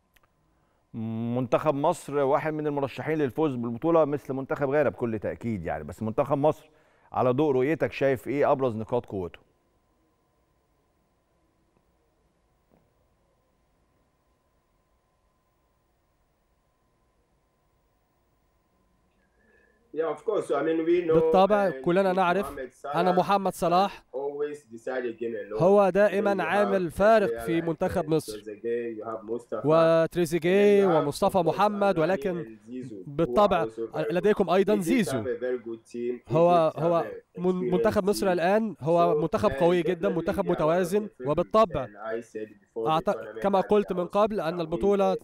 منتخب مصر واحد من المرشحين للفوز بالبطوله مثل منتخب غانا بكل تاكيد يعني بس منتخب مصر على ضوء رؤيتك شايف ايه ابرز نقاط قوته بالطبع uh, كلنا نعرف أن محمد صلاح هو دائما عامل فارق في منتخب مصر وتريزيجيه ومصطفى محمد ولكن بالطبع لديكم أيضا زيزو هو هو منتخب مصر الآن هو منتخب قوي جدا منتخب متوازن وبالطبع كما قلت من قبل أن البطولة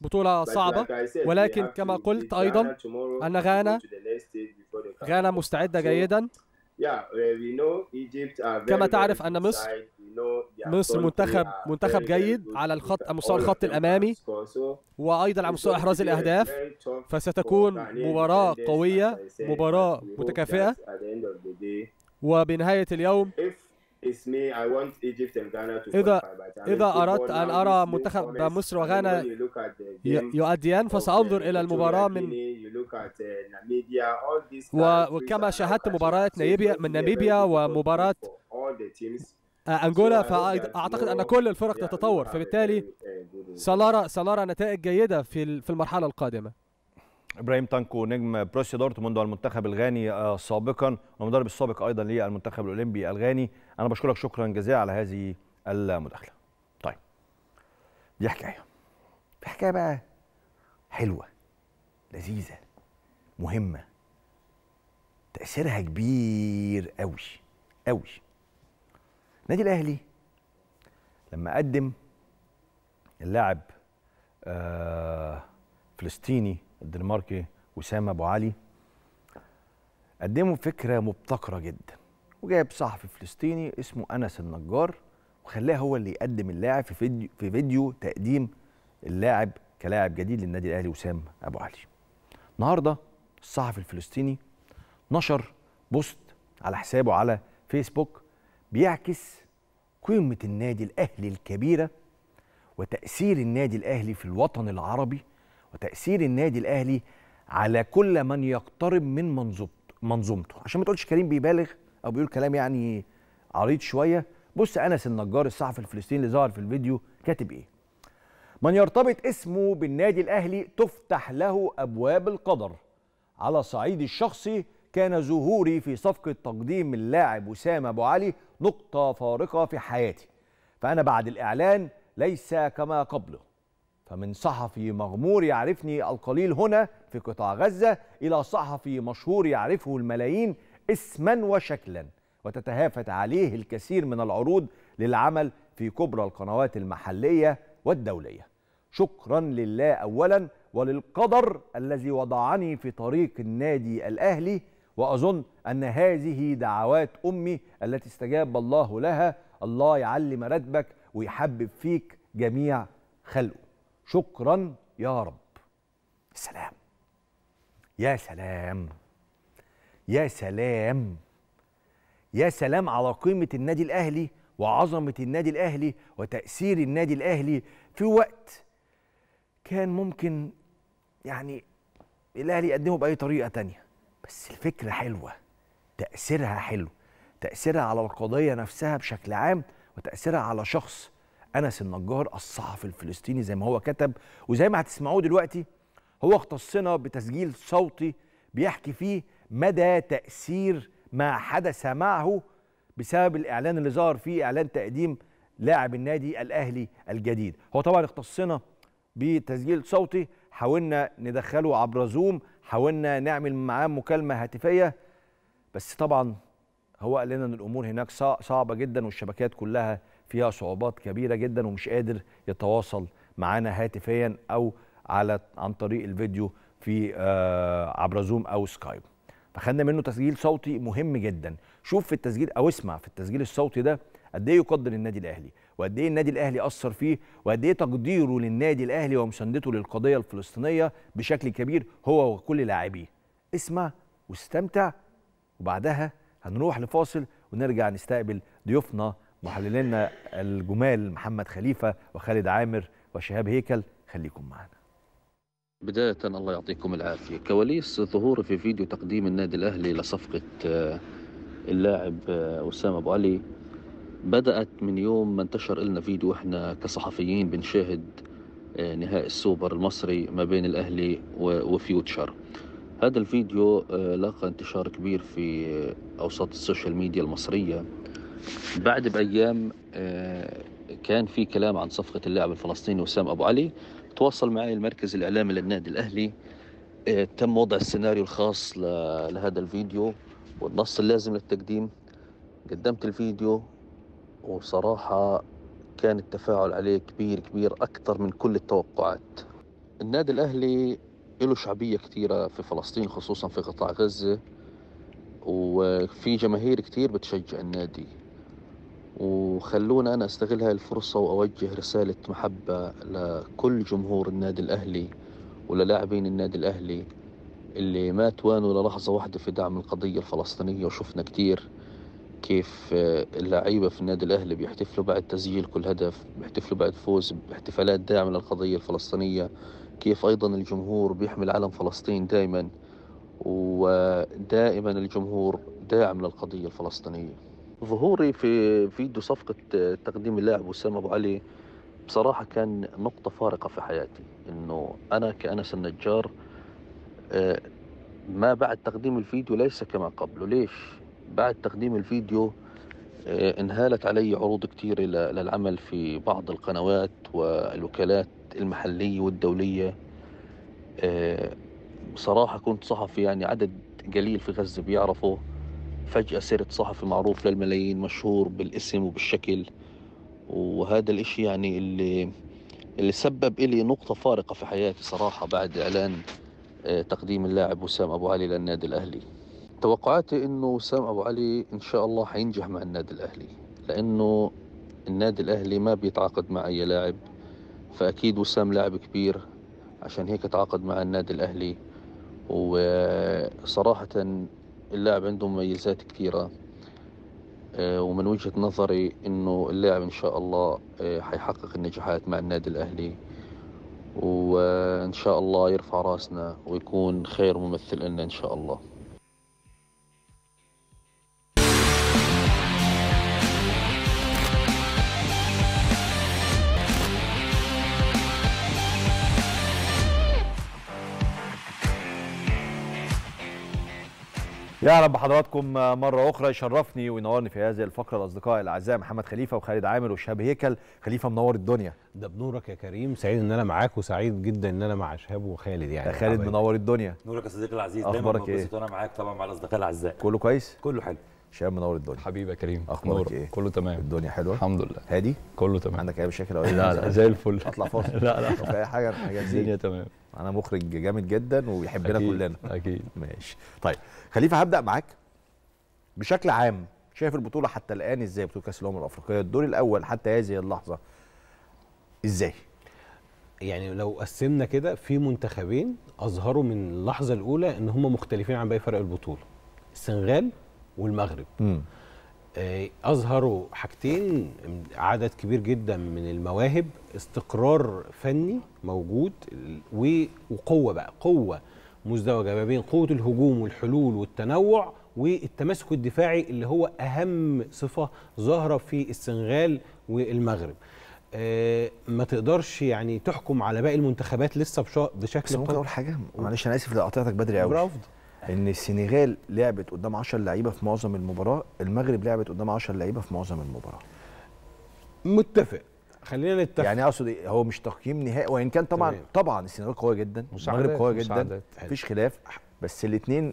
بطولة صعبة ولكن كما قلت أيضا أن غانا غانا مستعدة جيدا كما تعرف أن مصر مصر منتخب منتخب جيد على الخط على مستوى الخط الامامي وايضا على مستوى احراز الاهداف فستكون مباراه قويه مباراه متكافئه وبنهايه اليوم إذا إذا أردت أن أرى منتخب مصر وغانا يؤديان uh, فسأنظر إلى المباراة من uh, وكما شاهدت مباراة نيبيا من ناميبيا ومباراة آه، أنجولا فأعتقد أن كل الفرق تتطور فبالتالي سنرى سنرى نتائج جيدة في المرحلة القادمة ابراهيم تانكو نجم بروسيا دورتموند والمنتخب الغاني آه، سابقا والمدرب السابق ايضا للمنتخب الاولمبي الغاني انا بشكرك شكرا جزيلا على هذه المداخله طيب دي حكايه في حكايه بقى حلوه لذيذه مهمه تاثيرها كبير قوي قوي النادي الاهلي لما قدم اللاعب آه فلسطيني الدنماركي وسام ابو علي قدموا فكره مبتكره جدا وجاب صحفي فلسطيني اسمه انس النجار وخلاه هو اللي يقدم اللاعب في فيديو, في فيديو تقديم اللاعب كلاعب جديد للنادي الاهلي وسام ابو علي النهارده الصحفي الفلسطيني نشر بوست على حسابه على فيسبوك بيعكس قيمه النادي الاهلي الكبيره وتاثير النادي الاهلي في الوطن العربي وتاثير النادي الاهلي على كل من يقترب من منظومته عشان ما تقولش كريم بيبالغ او بيقول كلام يعني عريض شويه بص انس النجار الصحفي الفلسطيني اللي ظهر في الفيديو كاتب ايه من يرتبط اسمه بالنادي الاهلي تفتح له ابواب القدر على صعيد الشخصي كان ظهوري في صفقه تقديم اللاعب وسام ابو علي نقطه فارقه في حياتي فانا بعد الاعلان ليس كما قبله فمن صحفي مغمور يعرفني القليل هنا في قطاع غزة إلى صحفي مشهور يعرفه الملايين اسما وشكلا وتتهافت عليه الكثير من العروض للعمل في كبرى القنوات المحلية والدولية شكرا لله أولا وللقدر الذي وضعني في طريق النادي الأهلي وأظن أن هذه دعوات أمي التي استجاب الله لها الله يعلي مراتبك ويحبب فيك جميع خلقه شكرا يا رب سلام يا سلام يا سلام يا سلام على قيمة النادي الأهلي وعظمة النادي الأهلي وتأثير النادي الأهلي في وقت كان ممكن يعني الأهلي يقدمه بأي طريقة تانية بس الفكرة حلوة تأثيرها حلو تأثيرها على القضية نفسها بشكل عام وتأثيرها على شخص انس النجار الصحفي الفلسطيني زي ما هو كتب وزي ما هتسمعوه دلوقتي هو اختصنا بتسجيل صوتي بيحكي فيه مدى تاثير ما حدث معه بسبب الاعلان اللي ظهر فيه اعلان تقديم لاعب النادي الاهلي الجديد هو طبعا اختصنا بتسجيل صوتي حاولنا ندخله عبر زوم حاولنا نعمل معاه مكالمه هاتفيه بس طبعا هو قال لنا ان الامور هناك صعبه جدا والشبكات كلها فيها صعوبات كبيره جدا ومش قادر يتواصل معانا هاتفيا او على عن طريق الفيديو في آه، عبر زوم او سكايب فخدنا منه تسجيل صوتي مهم جدا شوف في التسجيل او اسمع في التسجيل الصوتي ده قد ايه يقدر النادي الاهلي وقد ايه النادي الاهلي اثر فيه وقد ايه تقديره للنادي الاهلي ومساندته للقضيه الفلسطينيه بشكل كبير هو وكل لاعبيه اسمع واستمتع وبعدها هنروح لفاصل ونرجع نستقبل ضيوفنا محللينا الجمال محمد خليفه وخالد عامر وشهاب هيكل خليكم معنا بداية الله يعطيكم العافية كواليس ظهور في فيديو تقديم النادي الأهلي لصفقة آه، اللاعب آه، أسامة أبو علي بدأت من يوم ما انتشر لنا فيديو احنا كصحفيين بنشاهد آه، نهائي السوبر المصري ما بين الأهلي وفيوتشر هذا الفيديو لاقى انتشار كبير في أوساط السوشيال ميديا المصرية بعد بايام آه، كان في كلام عن صفقه اللاعب الفلسطيني وسام ابو علي تواصل معي المركز الاعلامي للنادي الاهلي آه، تم وضع السيناريو الخاص لهذا الفيديو والنص اللازم للتقديم قدمت الفيديو وصراحة كان التفاعل عليه كبير كبير أكثر من كل التوقعات النادي الأهلي له شعبية كثيرة في فلسطين خصوصا في قطاع غزة وفي جماهير كثير بتشجع النادي وخلونا أنا أستغل هاي الفرصة وأوجه رسالة محبة لكل جمهور النادي الأهلي وللاعبين النادي الأهلي اللي ما توانوا للحظة واحدة في دعم القضية الفلسطينية وشفنا كتير كيف آه، اللعيبة في النادي الأهلي بيحتفلوا بعد تسجيل كل هدف بيحتفلوا بعد فوز باحتفالات داعمة للقضية الفلسطينية كيف أيضا الجمهور بيحمل علم فلسطين دائما ودائما الجمهور داعم للقضية الفلسطينية ظهوري في فيديو صفقة آه، تقديم اللاعب وسام أبو علي بصراحة كان نقطة فارقة في حياتي إنه أنا كأنس النجار آه، ما بعد تقديم الفيديو ليس كما قبله ليش؟ بعد تقديم الفيديو آه، انهالت علي عروض كتير للعمل في بعض القنوات والوكالات المحلية والدولية بصراحة كنت صحفي يعني عدد قليل في غزة بيعرفه فجأة صرت صحفي معروف للملايين مشهور بالاسم وبالشكل وهذا الاشي يعني اللي اللي سبب إلي نقطة فارقة في حياتي صراحة بعد إعلان آه، تقديم اللاعب وسام أبو علي للنادي الأهلي توقعاتي إنه وسام أبو علي إن شاء الله حينجح مع النادي الأهلي لأنه النادي الأهلي ما بيتعاقد مع أي لاعب فأكيد وسام لاعب كبير عشان هيك تعاقد مع النادي الأهلي وصراحة اللاعب عنده مميزات كثيرة آه، ومن وجهة نظري انه اللاعب ان شاء الله آه، حيحقق النجاحات مع النادي الاهلي وان شاء الله يرفع راسنا ويكون خير ممثل لنا ان شاء الله يا اهلا بحضراتكم مرة أخرى يشرفني وينورني في هذه الفقرة الأصدقاء الأعزاء محمد خليفة وخالد عامر وشهاب هيكل خليفة منور الدنيا ده بنورك يا كريم سعيد إن أنا معاك وسعيد جدا إن أنا مع شهاب وخالد يعني خالد منور الدنيا نورك يا صديقي العزيز أخبارك إيه؟ وأنا معاك طبعا مع الأصدقاء الأعزاء كله كويس؟ كله حلو شهاب منور الدنيا حبيبي يا كريم اخبارك ايه كله تمام الدنيا حلوه الحمد لله هادي كله تمام عندك اي مشاكل ولا لا لا زي الفل اطلع فاضي لا لا في اي حاجه الدنيا تمام انا مخرج جامد جدا ويحبنا كلنا اكيد ماشي طيب خليفه هبدا معاك بشكل عام شايف البطوله حتى الان ازاي بطوله كاس الامم الافريقيه الدور الاول حتى هذه اللحظه ازاي يعني لو قسمنا كده في منتخبين اظهروا من اللحظه الاولى ان هم مختلفين عن باقي فرق البطوله السنغال والمغرب م. آه، اظهروا حاجتين عدد كبير جدا من المواهب استقرار فني موجود وقوه بقى قوه مزدوجه ما بين قوه الهجوم والحلول والتنوع والتماسك الدفاعي اللي هو اهم صفه ظاهره في السنغال والمغرب آه ما تقدرش يعني تحكم على باقي المنتخبات لسه بشكل بس ممكن اقول حاجه معلش انا اسف لو قطعتك بدري قوي برافو ان السنغال لعبت قدام 10 لعيبه في معظم المباراه المغرب لعبت قدام 10 لعيبه في معظم المباراه متفق خلينا نتفق يعني اقصد ايه هو مش تقييم نهائي وان كان طبعا تمام. طبعا السنغال قويه جدا المغرب قويه جدا مفيش خلاف بس الاثنين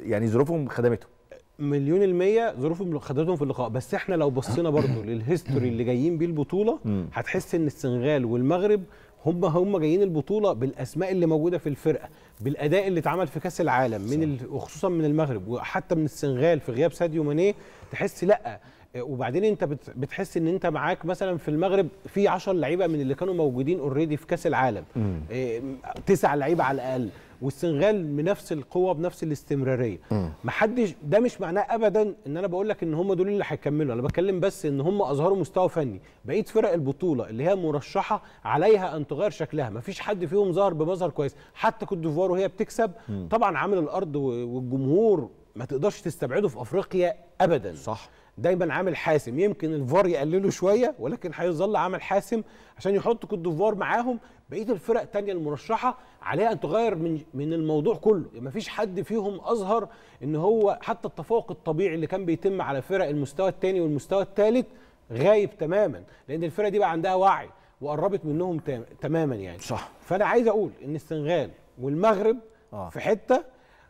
يعني ظروفهم خدمتهم مليون المية ظروفهم خدمتهم في اللقاء بس احنا لو بصينا برضو للهيستوري اللي جايين بيه البطولة هتحس ان السنغال والمغرب هم هم جايين البطوله بالاسماء اللي موجوده في الفرقه بالاداء اللي اتعمل في كاس العالم من وخصوصا من المغرب وحتى من السنغال في غياب ساديو ماني تحس لا وبعدين انت بتحس ان انت معاك مثلا في المغرب في 10 لعيبه من اللي كانوا موجودين اوريدي في كاس العالم آه، تسع لعيبه على الاقل والسنغال بنفس القوه بنفس الاستمراريه محدش ده مش معناه ابدا ان انا بقول لك ان هم دول اللي هيكملوا انا بتكلم بس ان هم اظهروا مستوى فني بقيه فرق البطوله اللي هي مرشحه عليها ان تغير شكلها مفيش حد فيهم ظهر بمظهر كويس حتى كوت ديفوار وهي بتكسب مم. طبعا عامل الارض والجمهور ما تقدرش تستبعده في افريقيا ابدا صح دايما عامل حاسم يمكن الفار يقلله شويه ولكن هيظل عامل حاسم عشان يحط كوت ديفوار معاهم بقيه الفرق الثانيه المرشحه عليها ان تغير من من الموضوع كله يعني ما فيش حد فيهم اظهر ان هو حتى التفوق الطبيعي اللي كان بيتم على فرق المستوى الثاني والمستوى الثالث غايب تماما لان الفرق دي بقى عندها وعي وقربت منهم تماما يعني صح فانا عايز اقول ان السنغال والمغرب آه. في حته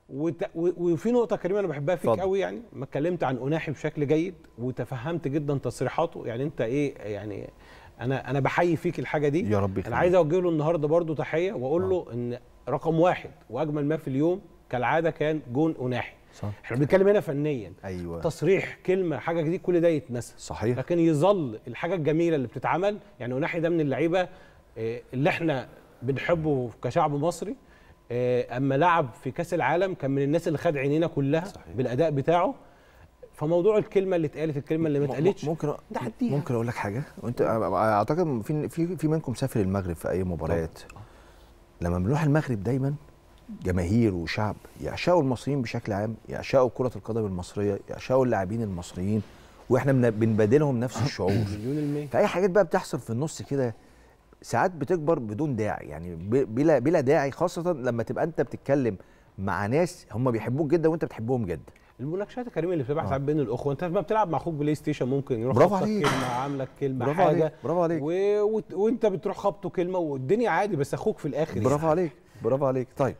وت... وفي نقطه كريمه انا بحبها فيك قوي يعني ما اتكلمت عن اناحي بشكل جيد وتفهمت جدا تصريحاته يعني انت ايه يعني انا انا بحيي فيك الحاجه دي يا رب انا عايز اوجه له النهارده برده تحيه واقول له آه. ان رقم واحد واجمل ما في اليوم كالعاده كان جون اناحي صح احنا بنتكلم هنا فنيا ايوه تصريح كلمه حاجه جديده كل ده يتنسى صحيح لكن يظل الحاجه الجميله اللي بتتعمل يعني اناحي ده من اللعيبه آه، اللي احنا بنحبه كشعب مصري آه، اما لعب في كاس العالم كان من الناس اللي خد عينينا كلها صحيح. بالاداء بتاعه فموضوع الكلمه اللي اتقالت الكلمه اللي ما اتقالتش ممكن نعديها ممكن اقول لك حاجه وانت اعتقد في في في منكم سافر المغرب في اي مباريات لما بنروح المغرب دايما جماهير وشعب يعشقوا المصريين بشكل عام يعشقوا كره القدم المصريه يعشقوا اللاعبين المصريين واحنا بنبادلهم نفس الشعور فاي حاجات بقى بتحصل في النص كده ساعات بتكبر بدون داعي يعني بلا بلا داعي خاصه لما تبقى انت بتتكلم مع ناس هم بيحبوك جدا وانت بتحبهم جدا المناقشات الكريمه اللي بتبقى ساعات آه. بين الاخوه انت ما بتلعب مع اخوك بلاي ستيشن ممكن يروح برافو عليك كلمه عاملك كلمه برافو حاجه عليك. برافو عليك و... و... وانت بتروح خبطه كلمه والدنيا عادي بس اخوك في الاخر برافو يعني. عليك برافو عليك طيب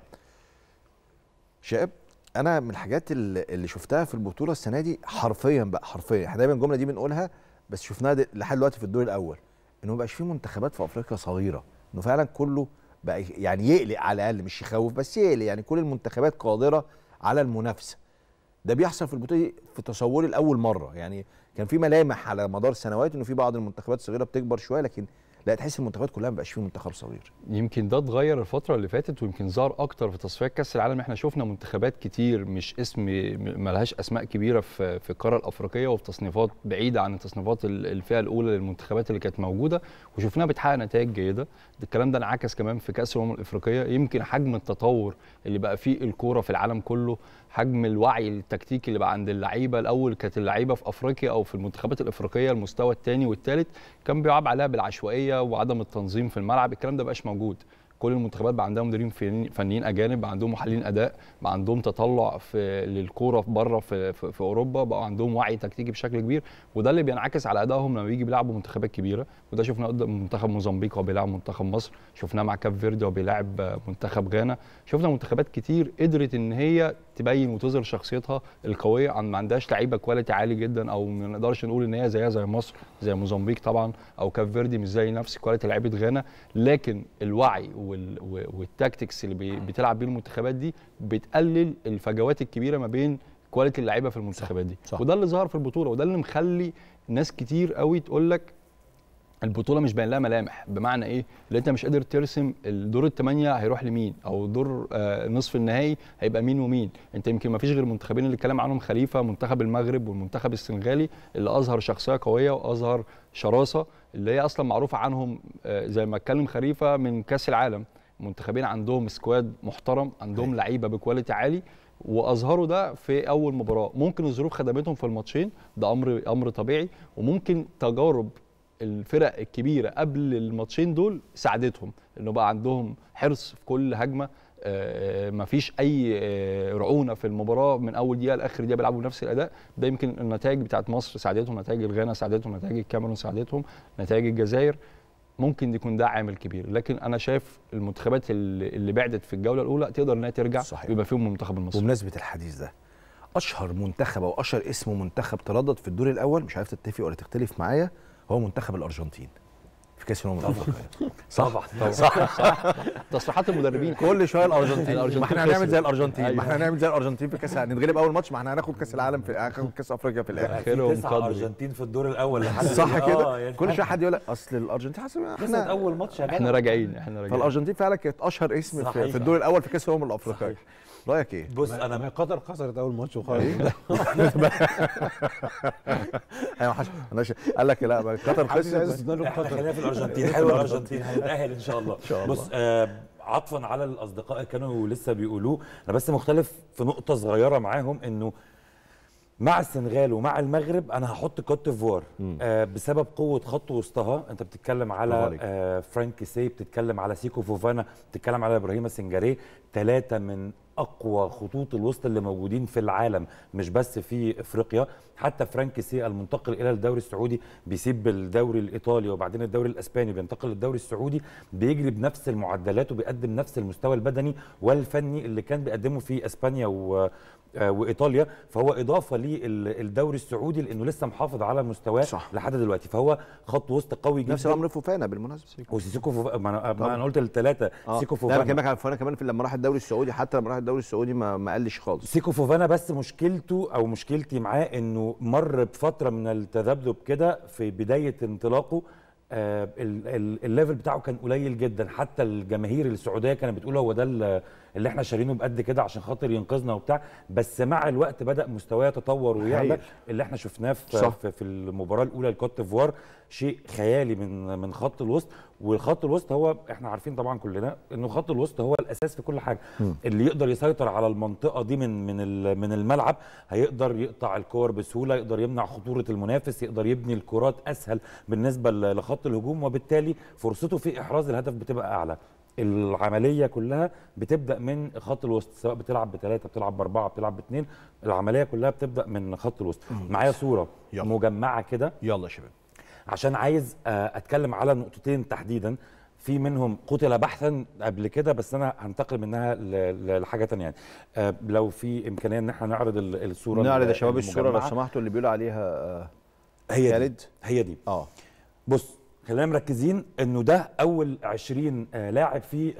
شاب انا من الحاجات اللي شفتها في البطوله السنه دي حرفيا بقى حرفيا احنا دايما الجمله دي بنقولها بس شفناها لحد دلوقتي في الدور الاول انه مبقاش في منتخبات في افريقيا صغيره انه فعلا كله بقى يعني يقلق على الاقل مش يخوف بس يقلق يعني كل المنتخبات قادره على المنافسه ده بيحصل في البطوله في تصوري لاول مره يعني كان في ملامح على مدار السنوات انه في بعض المنتخبات الصغيره بتكبر شويه لكن لا تحس المنتخبات كلها ما بقاش فيه منتخب صغير يمكن ده اتغير الفتره اللي فاتت ويمكن ظهر اكتر في تصفيات كاس العالم احنا شفنا منتخبات كتير مش اسم ملهاش اسماء كبيره في في القاره الافريقيه وفي تصنيفات بعيده عن التصنيفات الفئه الاولى للمنتخبات اللي كانت موجوده وشفناها بتحقق نتائج جيده الكلام ده انعكس كمان في كاس الامم الافريقيه يمكن حجم التطور اللي بقى فيه الكوره في العالم كله حجم الوعي التكتيكي اللي بقى عند اللعيبه الاول كانت اللعيبه في افريقيا او في المنتخبات الافريقيه المستوى الثاني والثالث كان بيلعب عليها بالعشوائيه وعدم التنظيم في الملعب الكلام ده بقاش موجود كل المنتخبات بقى عندها مديرين فنيين اجانب بقى عندهم محللين اداء بقى عندهم تطلع في للكوره في بره في, في, في اوروبا بقى عندهم وعي تكتيكي بشكل كبير وده اللي بينعكس على ادائهم لما بيجي بيلعبوا منتخبات كبيره وده شفناه قدام منتخب موزمبيق وهو بيلعب منتخب مصر شفناه مع كاب فيردي وهو بيلعب منتخب غانا شفنا منتخبات كتير قدرت ان هي تبين وتظهر شخصيتها القويه عن ما عندهاش لعيبه كواليتي عالي جدا او ما نقدرش نقول ان هي زيها زي مصر زي موزمبيق طبعا او كاف فيردي مش زي نفس كواليتي لعيبه غانا لكن الوعي والتاكتكس اللي بتلعب بيه المنتخبات دي بتقلل الفجوات الكبيره ما بين كواليتي اللعيبه في المنتخبات دي صح. وده اللي ظهر في البطوله وده اللي مخلي ناس كتير قوي تقول لك البطوله مش باين لها ملامح بمعنى ايه اللي انت مش قادر ترسم الدور الثمانيه هيروح لمين او دور آه، نصف النهائي هيبقى مين ومين انت يمكن ما فيش غير منتخبين اللي اتكلم عنهم خليفه منتخب المغرب والمنتخب السنغالي اللي اظهر شخصيه قويه واظهر شراسه اللي هي اصلا معروفه عنهم آه، زي ما اتكلم خليفه من كاس العالم منتخبين عندهم سكواد محترم عندهم أيوة. لعيبه بكواليتي عالي واظهروا ده في اول مباراه ممكن الظروف خدمتهم في الماتشين ده امر امر طبيعي وممكن تجارب الفرق الكبيره قبل الماتشين دول ساعدتهم انه بقى عندهم حرص في كل هجمه آه، مفيش اي آه، رعونه في المباراه من اول دقيقه لاخر دقيقه بيلعبوا بنفس الاداء ده يمكن النتائج بتاعت مصر ساعدتهم نتائج الغانا ساعدتهم نتائج الكاميرون ساعدتهم نتائج الجزائر ممكن يكون ده عامل كبير لكن انا شايف المنتخبات اللي بعدت في الجوله الاولى تقدر انها ترجع صحيح. ويبقى فيهم المنتخب المصري بمناسبه الحديث ده اشهر منتخب او اشهر اسم منتخب تردد في الدور الاول مش عارف تتفق ولا تختلف معايا هو منتخب الارجنتين في كاس الامم الافريقيه صح طبعا صح صح تصريحات المدربين كل شويه الارجنتين ما احنا هنعمل زي الارجنتين ما احنا هنعمل زي الارجنتين في كاس نتغلب اول ماتش ما احنا هناخد كاس العالم في هناخد كاس افريقيا في الاخر اخرهم الارجنتين في الدور الاول لحد صح كده آه، كل يعني شويه حد يقول لك اصل الارجنتين حاسس احنا اول ماتش احنا راجعين احنا راجعين فالارجنتين فعلا كانت اشهر اسم في الدور الاول في كاس الامم الافريقيه رايك ايه؟ بص انا ما قطر خسرت اول ماتش وخلاص إيه؟ ايوه حش انا قال لك لا قطر خسرت خلينا في الارجنتين حلوه الارجنتين هنتاهل ان شاء الله ان شاء الله بص آه، عطفا على الاصدقاء كانوا لسه بيقولوه انا بس مختلف في نقطه صغيره معاهم انه مع السنغال ومع المغرب انا هحط كوت ديفوار آه بسبب قوه خط وسطها انت بتتكلم على آه فرانك سي بتتكلم على سيكو فوفانا بتتكلم على ابراهيم سنجاري ثلاثه من اقوى خطوط الوسط اللي موجودين في العالم مش بس في افريقيا حتى فرانك سي المنتقل الى الدوري السعودي بيسيب الدوري الايطالي وبعدين الدوري الاسباني بينتقل للدوري السعودي بيجري بنفس المعدلات وبيقدم نفس المستوى البدني والفني اللي كان بيقدمه في اسبانيا آه، وايطاليا فهو اضافه للدوري السعودي لانه لسه محافظ على مستواه لحد دلوقتي فهو خط وسط قوي جدا نفس الامر فوفانا بالمناسبه وسيكو فوفانا ما انا, قلت الثلاثه آه. سيكو فوفانا انا بكلمك فوفانا كمان في لما راح الدوري السعودي حتى لما راح الدوري السعودي ما, ما قلش خالص سيكو فوفانا بس مشكلته او مشكلتي معاه انه مر بفتره من التذبذب كده في بدايه انطلاقه آه، الليفل بتاعه كان قليل جدا حتى الجماهير السعوديه كانت بتقول هو ده اللي احنا شارينه بقد كده عشان خاطر ينقذنا وبتاع بس مع الوقت بدا مستواه يتطور ويعلى اللي احنا شفناه في, في المباراه الاولى لكوت ديفوار شيء خيالي من من خط الوسط والخط الوسط هو احنا عارفين طبعا كلنا انه خط الوسط هو الاساس في كل حاجه م. اللي يقدر يسيطر على المنطقه دي من من من الملعب هيقدر يقطع الكور بسهوله يقدر يمنع خطوره المنافس يقدر يبني الكرات اسهل بالنسبه لخط الهجوم وبالتالي فرصته في احراز الهدف بتبقى اعلى العمليه كلها بتبدا من خط الوسط سواء بتلعب بثلاثه بتلعب باربعه بتلعب باثنين العمليه كلها بتبدا من خط الوسط معايا صوره يلا. مجمعه كده يلا يا شباب عشان عايز آه، اتكلم على نقطتين تحديدا في منهم قتل بحثا قبل كده بس انا هنتقل منها لحاجه ثانيه يعني آه، لو في امكانيه ان احنا نعرض الصوره نعرض يا شباب الصوره لو سمحتوا اللي بيقول عليها آه، هي دي هي دي اه بص خلينا مركزين انه ده اول 20 لاعب في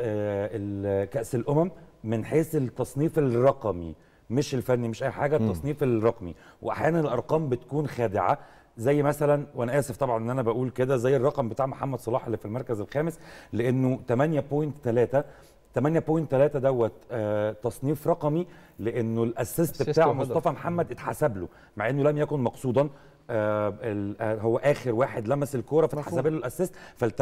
كاس الامم من حيث التصنيف الرقمي مش الفني مش اي حاجه التصنيف الرقمي واحيانا الارقام بتكون خادعه زي مثلا وانا اسف طبعا ان انا بقول كده زي الرقم بتاع محمد صلاح اللي في المركز الخامس لانه 8.3 8.3 دوت آه، تصنيف رقمي لانه الاسيست بتاع مصطفى محمد اتحسب له مع انه لم يكن مقصودا آه، آه، هو اخر واحد لمس الكوره فتحسب له الاسيست فال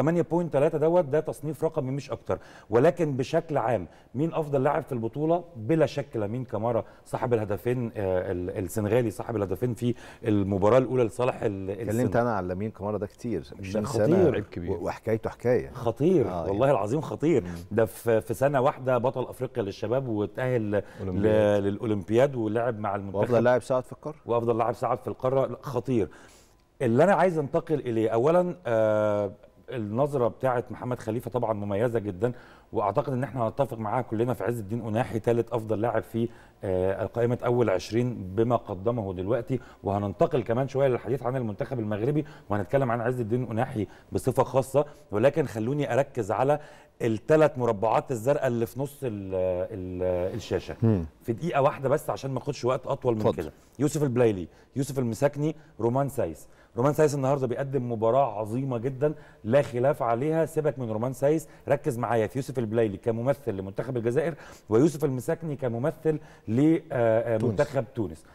8.3 دوت ده تصنيف رقمي مش اكتر ولكن بشكل عام مين افضل لاعب في البطوله بلا شك لامين كمارا صاحب الهدفين آه، السنغالي صاحب الهدفين في المباراه الاولى لصالح اتكلمت انا على لامين كمارا ده كتير خطير كبير وحكايته حكايه خطير آه يعني والله يعني. العظيم خطير ده في سنه واحده بطل افريقيا للشباب وتاهل للاولمبياد ولعب مع المنتخب وافضل لاعب ساعد في القاره وافضل لاعب ساعد في القاره خطير كتير اللي انا عايز انتقل اليه اولا آه، النظره بتاعه محمد خليفه طبعا مميزه جدا واعتقد ان احنا هنتفق معاها كلنا في عز الدين اناحي ثالث افضل لاعب في القائمه آه، اول 20 بما قدمه دلوقتي وهننتقل كمان شويه للحديث عن المنتخب المغربي وهنتكلم عن عز الدين اناحي بصفه خاصه ولكن خلوني اركز على الثلاث مربعات الزرقاء اللي في نص الـ الـ الشاشه مم. في دقيقه واحده بس عشان ما اخدش وقت اطول من كده يوسف البلايلي يوسف المساكني رومان سايس رومان سايس النهارده بيقدم مباراه عظيمه جدا لا خلاف عليها سيبك من رومان سايس ركز معايا في يوسف البلايلي كممثل لمنتخب الجزائر ويوسف المساكني كممثل لمنتخب آه، آه، تونس. تونس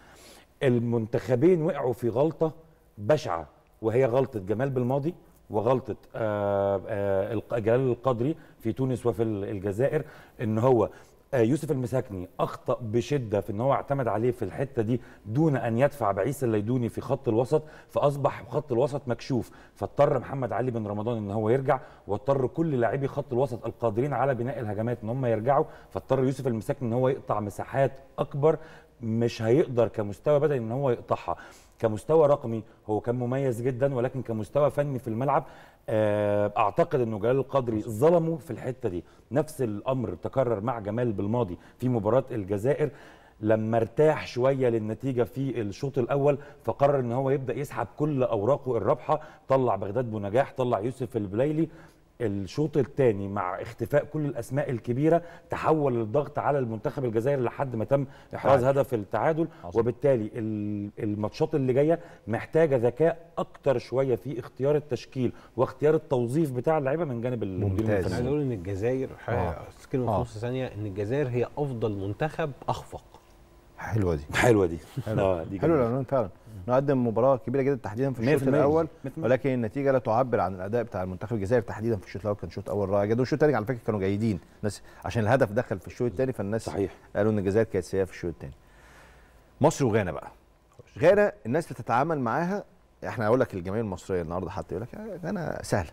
المنتخبين وقعوا في غلطه بشعه وهي غلطه جمال بالماضي وغلطه آه، جلال القدري في تونس وفي الجزائر ان هو آه، يوسف المساكني اخطا بشده في ان هو اعتمد عليه في الحته دي دون ان يدفع بعيسى الليدوني في خط الوسط فاصبح خط الوسط مكشوف فاضطر محمد علي بن رمضان ان هو يرجع واضطر كل لاعبي خط الوسط القادرين على بناء الهجمات ان هم يرجعوا فاضطر يوسف المساكني ان هو يقطع مساحات اكبر مش هيقدر كمستوى بدني ان هو يقطعها كمستوى رقمي هو كان مميز جدا ولكن كمستوى فني في الملعب آه، اعتقد انه جلال القدري ظلمه في الحته دي نفس الامر تكرر مع جمال بالماضي في مباراه الجزائر لما ارتاح شويه للنتيجه في الشوط الاول فقرر ان هو يبدا يسحب كل اوراقه الرابحه طلع بغداد بنجاح طلع يوسف البليلي الشوط الثاني مع اختفاء كل الاسماء الكبيره تحول الضغط على المنتخب الجزائري لحد ما تم احراز هدف التعادل عظيم. وبالتالي الماتشات اللي جايه محتاجه ذكاء اكتر شويه في اختيار التشكيل واختيار التوظيف بتاع اللعيبه من جانب ممتاز انا اقول ان الجزائر آه. كلمه آه. نص ثانيه ان الجزائر هي افضل منتخب اخفق حلوه دي حلوه دي اه دي حلوه العنوان فعلا نقدم مباراه كبيره جدا تحديدا في الشوط الاول ولكن النتيجه لا تعبر عن الاداء بتاع المنتخب الجزائري تحديدا في الشوط الاول كان شوط اول رائع جدا والشوط الثاني على فكره كانوا جيدين الناس عشان الهدف دخل في الشوط الثاني فالناس صحيح قالوا ان الجزائر كانت سيئه في الشوط الثاني مصر وغانا بقى غانا الناس بتتعامل معاها احنا هقول لك الجماهير المصريه النهارده حتى يقول لك غانا سهله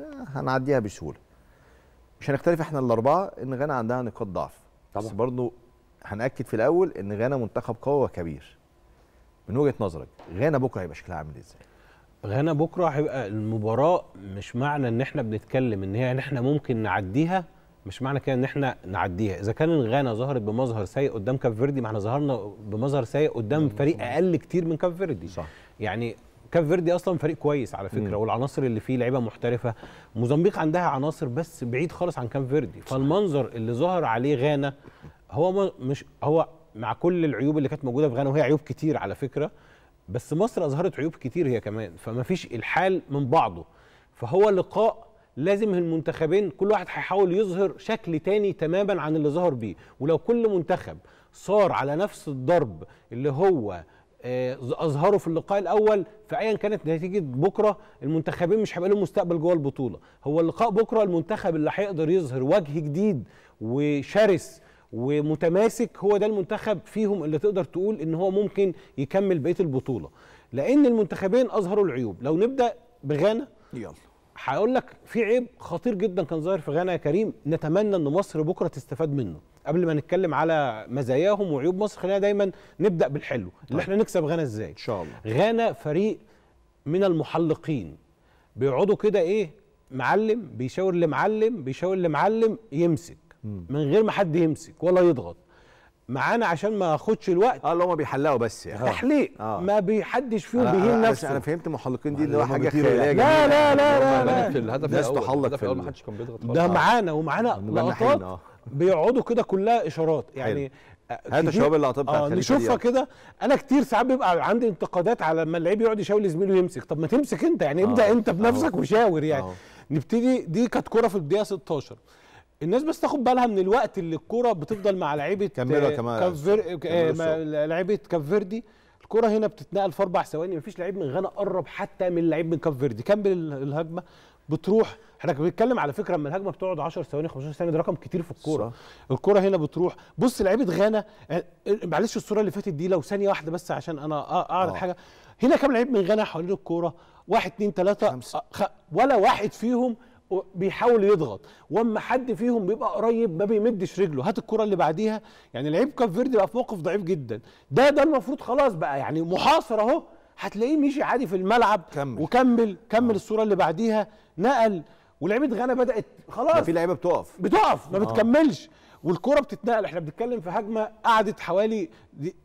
آه، هنعديها بسهوله مش هنختلف احنا الاربعه ان غانا عندها نقاط ضعف طبعا بس برضه هنأكد في الأول إن غانا منتخب قوي وكبير من وجهة نظرك غانا بكرة هيبقى شكلها عامل إزاي؟ غانا بكرة هيبقى المباراة مش معنى إن إحنا بنتكلم إن هي إن إحنا ممكن نعديها مش معنى كده ان احنا نعديها اذا كان غانا ظهرت بمظهر سيء قدام كاب فيردي ما احنا ظهرنا بمظهر سيء قدام فريق اقل كتير من كاب فيردي صح يعني كاب فيردي اصلا فريق كويس على فكره مم. والعناصر اللي فيه لعيبه محترفه موزمبيق عندها عناصر بس بعيد خالص عن كاب فيردي فالمنظر اللي ظهر عليه غانا هو مش هو مع كل العيوب اللي كانت موجوده في غانا وهي عيوب كتير على فكره بس مصر اظهرت عيوب كتير هي كمان فما فيش الحال من بعضه فهو لقاء لازم المنتخبين كل واحد هيحاول يظهر شكل تاني تماما عن اللي ظهر بيه ولو كل منتخب صار على نفس الضرب اللي هو آه، اظهره في اللقاء الاول فايا كانت نتيجه بكره المنتخبين مش هيبقى لهم مستقبل جوه البطوله هو اللقاء بكره المنتخب اللي هيقدر يظهر وجه جديد وشرس ومتماسك هو ده المنتخب فيهم اللي تقدر تقول ان هو ممكن يكمل بقيه البطوله لان المنتخبين اظهروا العيوب لو نبدا بغانا يلا هقول لك في عيب خطير جدا كان ظاهر في غانا يا كريم نتمنى ان مصر بكره تستفاد منه قبل ما نتكلم على مزاياهم وعيوب مصر خلينا دايما نبدا بالحلو طيب. اللي احنا نكسب غانا ازاي ان شاء الله غانا فريق من المحلقين بيقعدوا كده ايه معلم بيشاور لمعلم بيشاور لمعلم يمسك من غير ما حد يمسك ولا يضغط معانا عشان ما اخدش الوقت اه اللي هم بيحلقوا بس يعني آه. تحليق آه. ما بيحدش فيهم بيهين نفسه انا فهمت محلقين دي اللي هو حاجه خياليه لا لا لا لا, لا, لا الهدف ناس تحلق في ما حدش كان بيضغط ده معانا ومعانا لقطات اه. بيقعدوا كده كلها اشارات يعني آه، هات الشباب اللي عطبت آه نشوفها كده انا كتير ساعات بيبقى عندي انتقادات على لما اللعيب يقعد يشاور لزميله يمسك طب ما تمسك انت يعني ابدا انت بنفسك وشاور يعني نبتدي دي كانت كوره في الدقيقه 16 الناس بس تاخد بالها من الوقت اللي الكوره بتفضل مع لعيبه آه، كمان آه، لعيبه كاب فيردي الكوره هنا بتتنقل في اربع ثواني مفيش لعيب من غانا قرب حتى من لعيب من كاب فيردي كمل الهجمه بتروح احنا بنتكلم على فكره اما الهجمه بتقعد 10 ثواني 15 ثانيه ده رقم كتير في الكوره الكوره هنا بتروح بص لعيبه غانا آه، معلش الصوره اللي فاتت دي لو ثانيه واحده بس عشان انا اعرض حاجه هنا كام لعيب من غانا حوالين الكوره واحد اثنين ثلاثه خمسة. ولا واحد فيهم بيحاول يضغط واما حد فيهم بيبقى قريب ما بيمدش رجله هات الكره اللي بعديها يعني لعيب كاب فيردي بقى في موقف ضعيف جدا ده ده المفروض خلاص بقى يعني محاصر اهو هتلاقيه مشي عادي في الملعب كمل وكمل كمل آه. الصوره اللي بعديها نقل ولعيبه غانا بدات خلاص في لعيبه بتقف بتقف ما آه. بتكملش والكره بتتنقل احنا بنتكلم في هجمه قعدت حوالي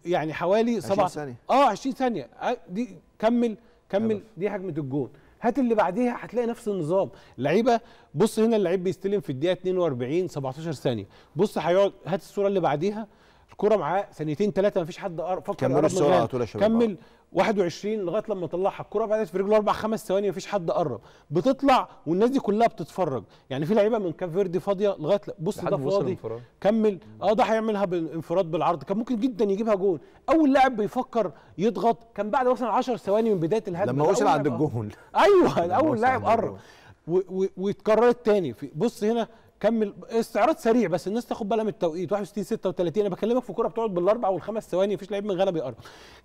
يعني حوالي 20 سبع ثانيه اه 20 ثانيه آه، دي كمل كمل دي هجمه الجون هات اللي بعديها هتلاقي نفس النظام لعيبه بص هنا اللعيب بيستلم في الدقيقه 42 17 ثانيه بص هيقعد هات الصوره اللي بعديها الكوره معاه ثانيتين ثلاثه مفيش حد فكر كمل السرعه على طول يا شباب كمل 21 لغايه لما طلعها الكوره بعدها في رجله اربع خمس ثواني مفيش حد قرب بتطلع والناس دي كلها بتتفرج يعني في لعيبه من كاب فيردي فاضيه لغايه بص ده فاضي كمل اه ده هيعملها بانفراد بالعرض كان ممكن جدا يجيبها جون اول لاعب بيفكر يضغط كان بعد مثلا 10 ثواني من بدايه الهدف لما وصل عند الجون ايوه اول لاعب قرب واتكررت تاني بص هنا كمل استعراض سريع بس الناس تاخد بالها من التوقيت 61 36 انا بكلمك في كوره بتقعد بالاربع والخمس ثواني مفيش لعيب من غانا بيقرب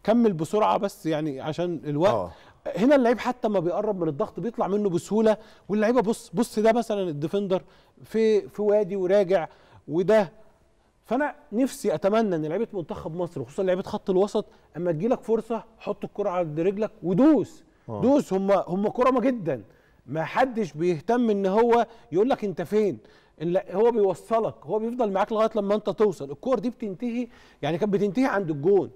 كمل بسرعه بس يعني عشان الوقت أوه. هنا اللعيب حتى ما بيقرب من الضغط بيطلع منه بسهوله واللعيبه بص بص ده مثلا الديفندر في في وادي وراجع وده فانا نفسي اتمنى ان لعيبه منتخب مصر وخصوصا لعيبه خط الوسط اما تجيلك فرصه حط الكره على رجلك ودوس أوه. دوس هم هم كرمه جدا ما حدش بيهتم ان هو يقول لك انت فين هو بيوصلك هو بيفضل معاك لغايه لما انت توصل الكور دي بتنتهي يعني كانت بتنتهي عند الجون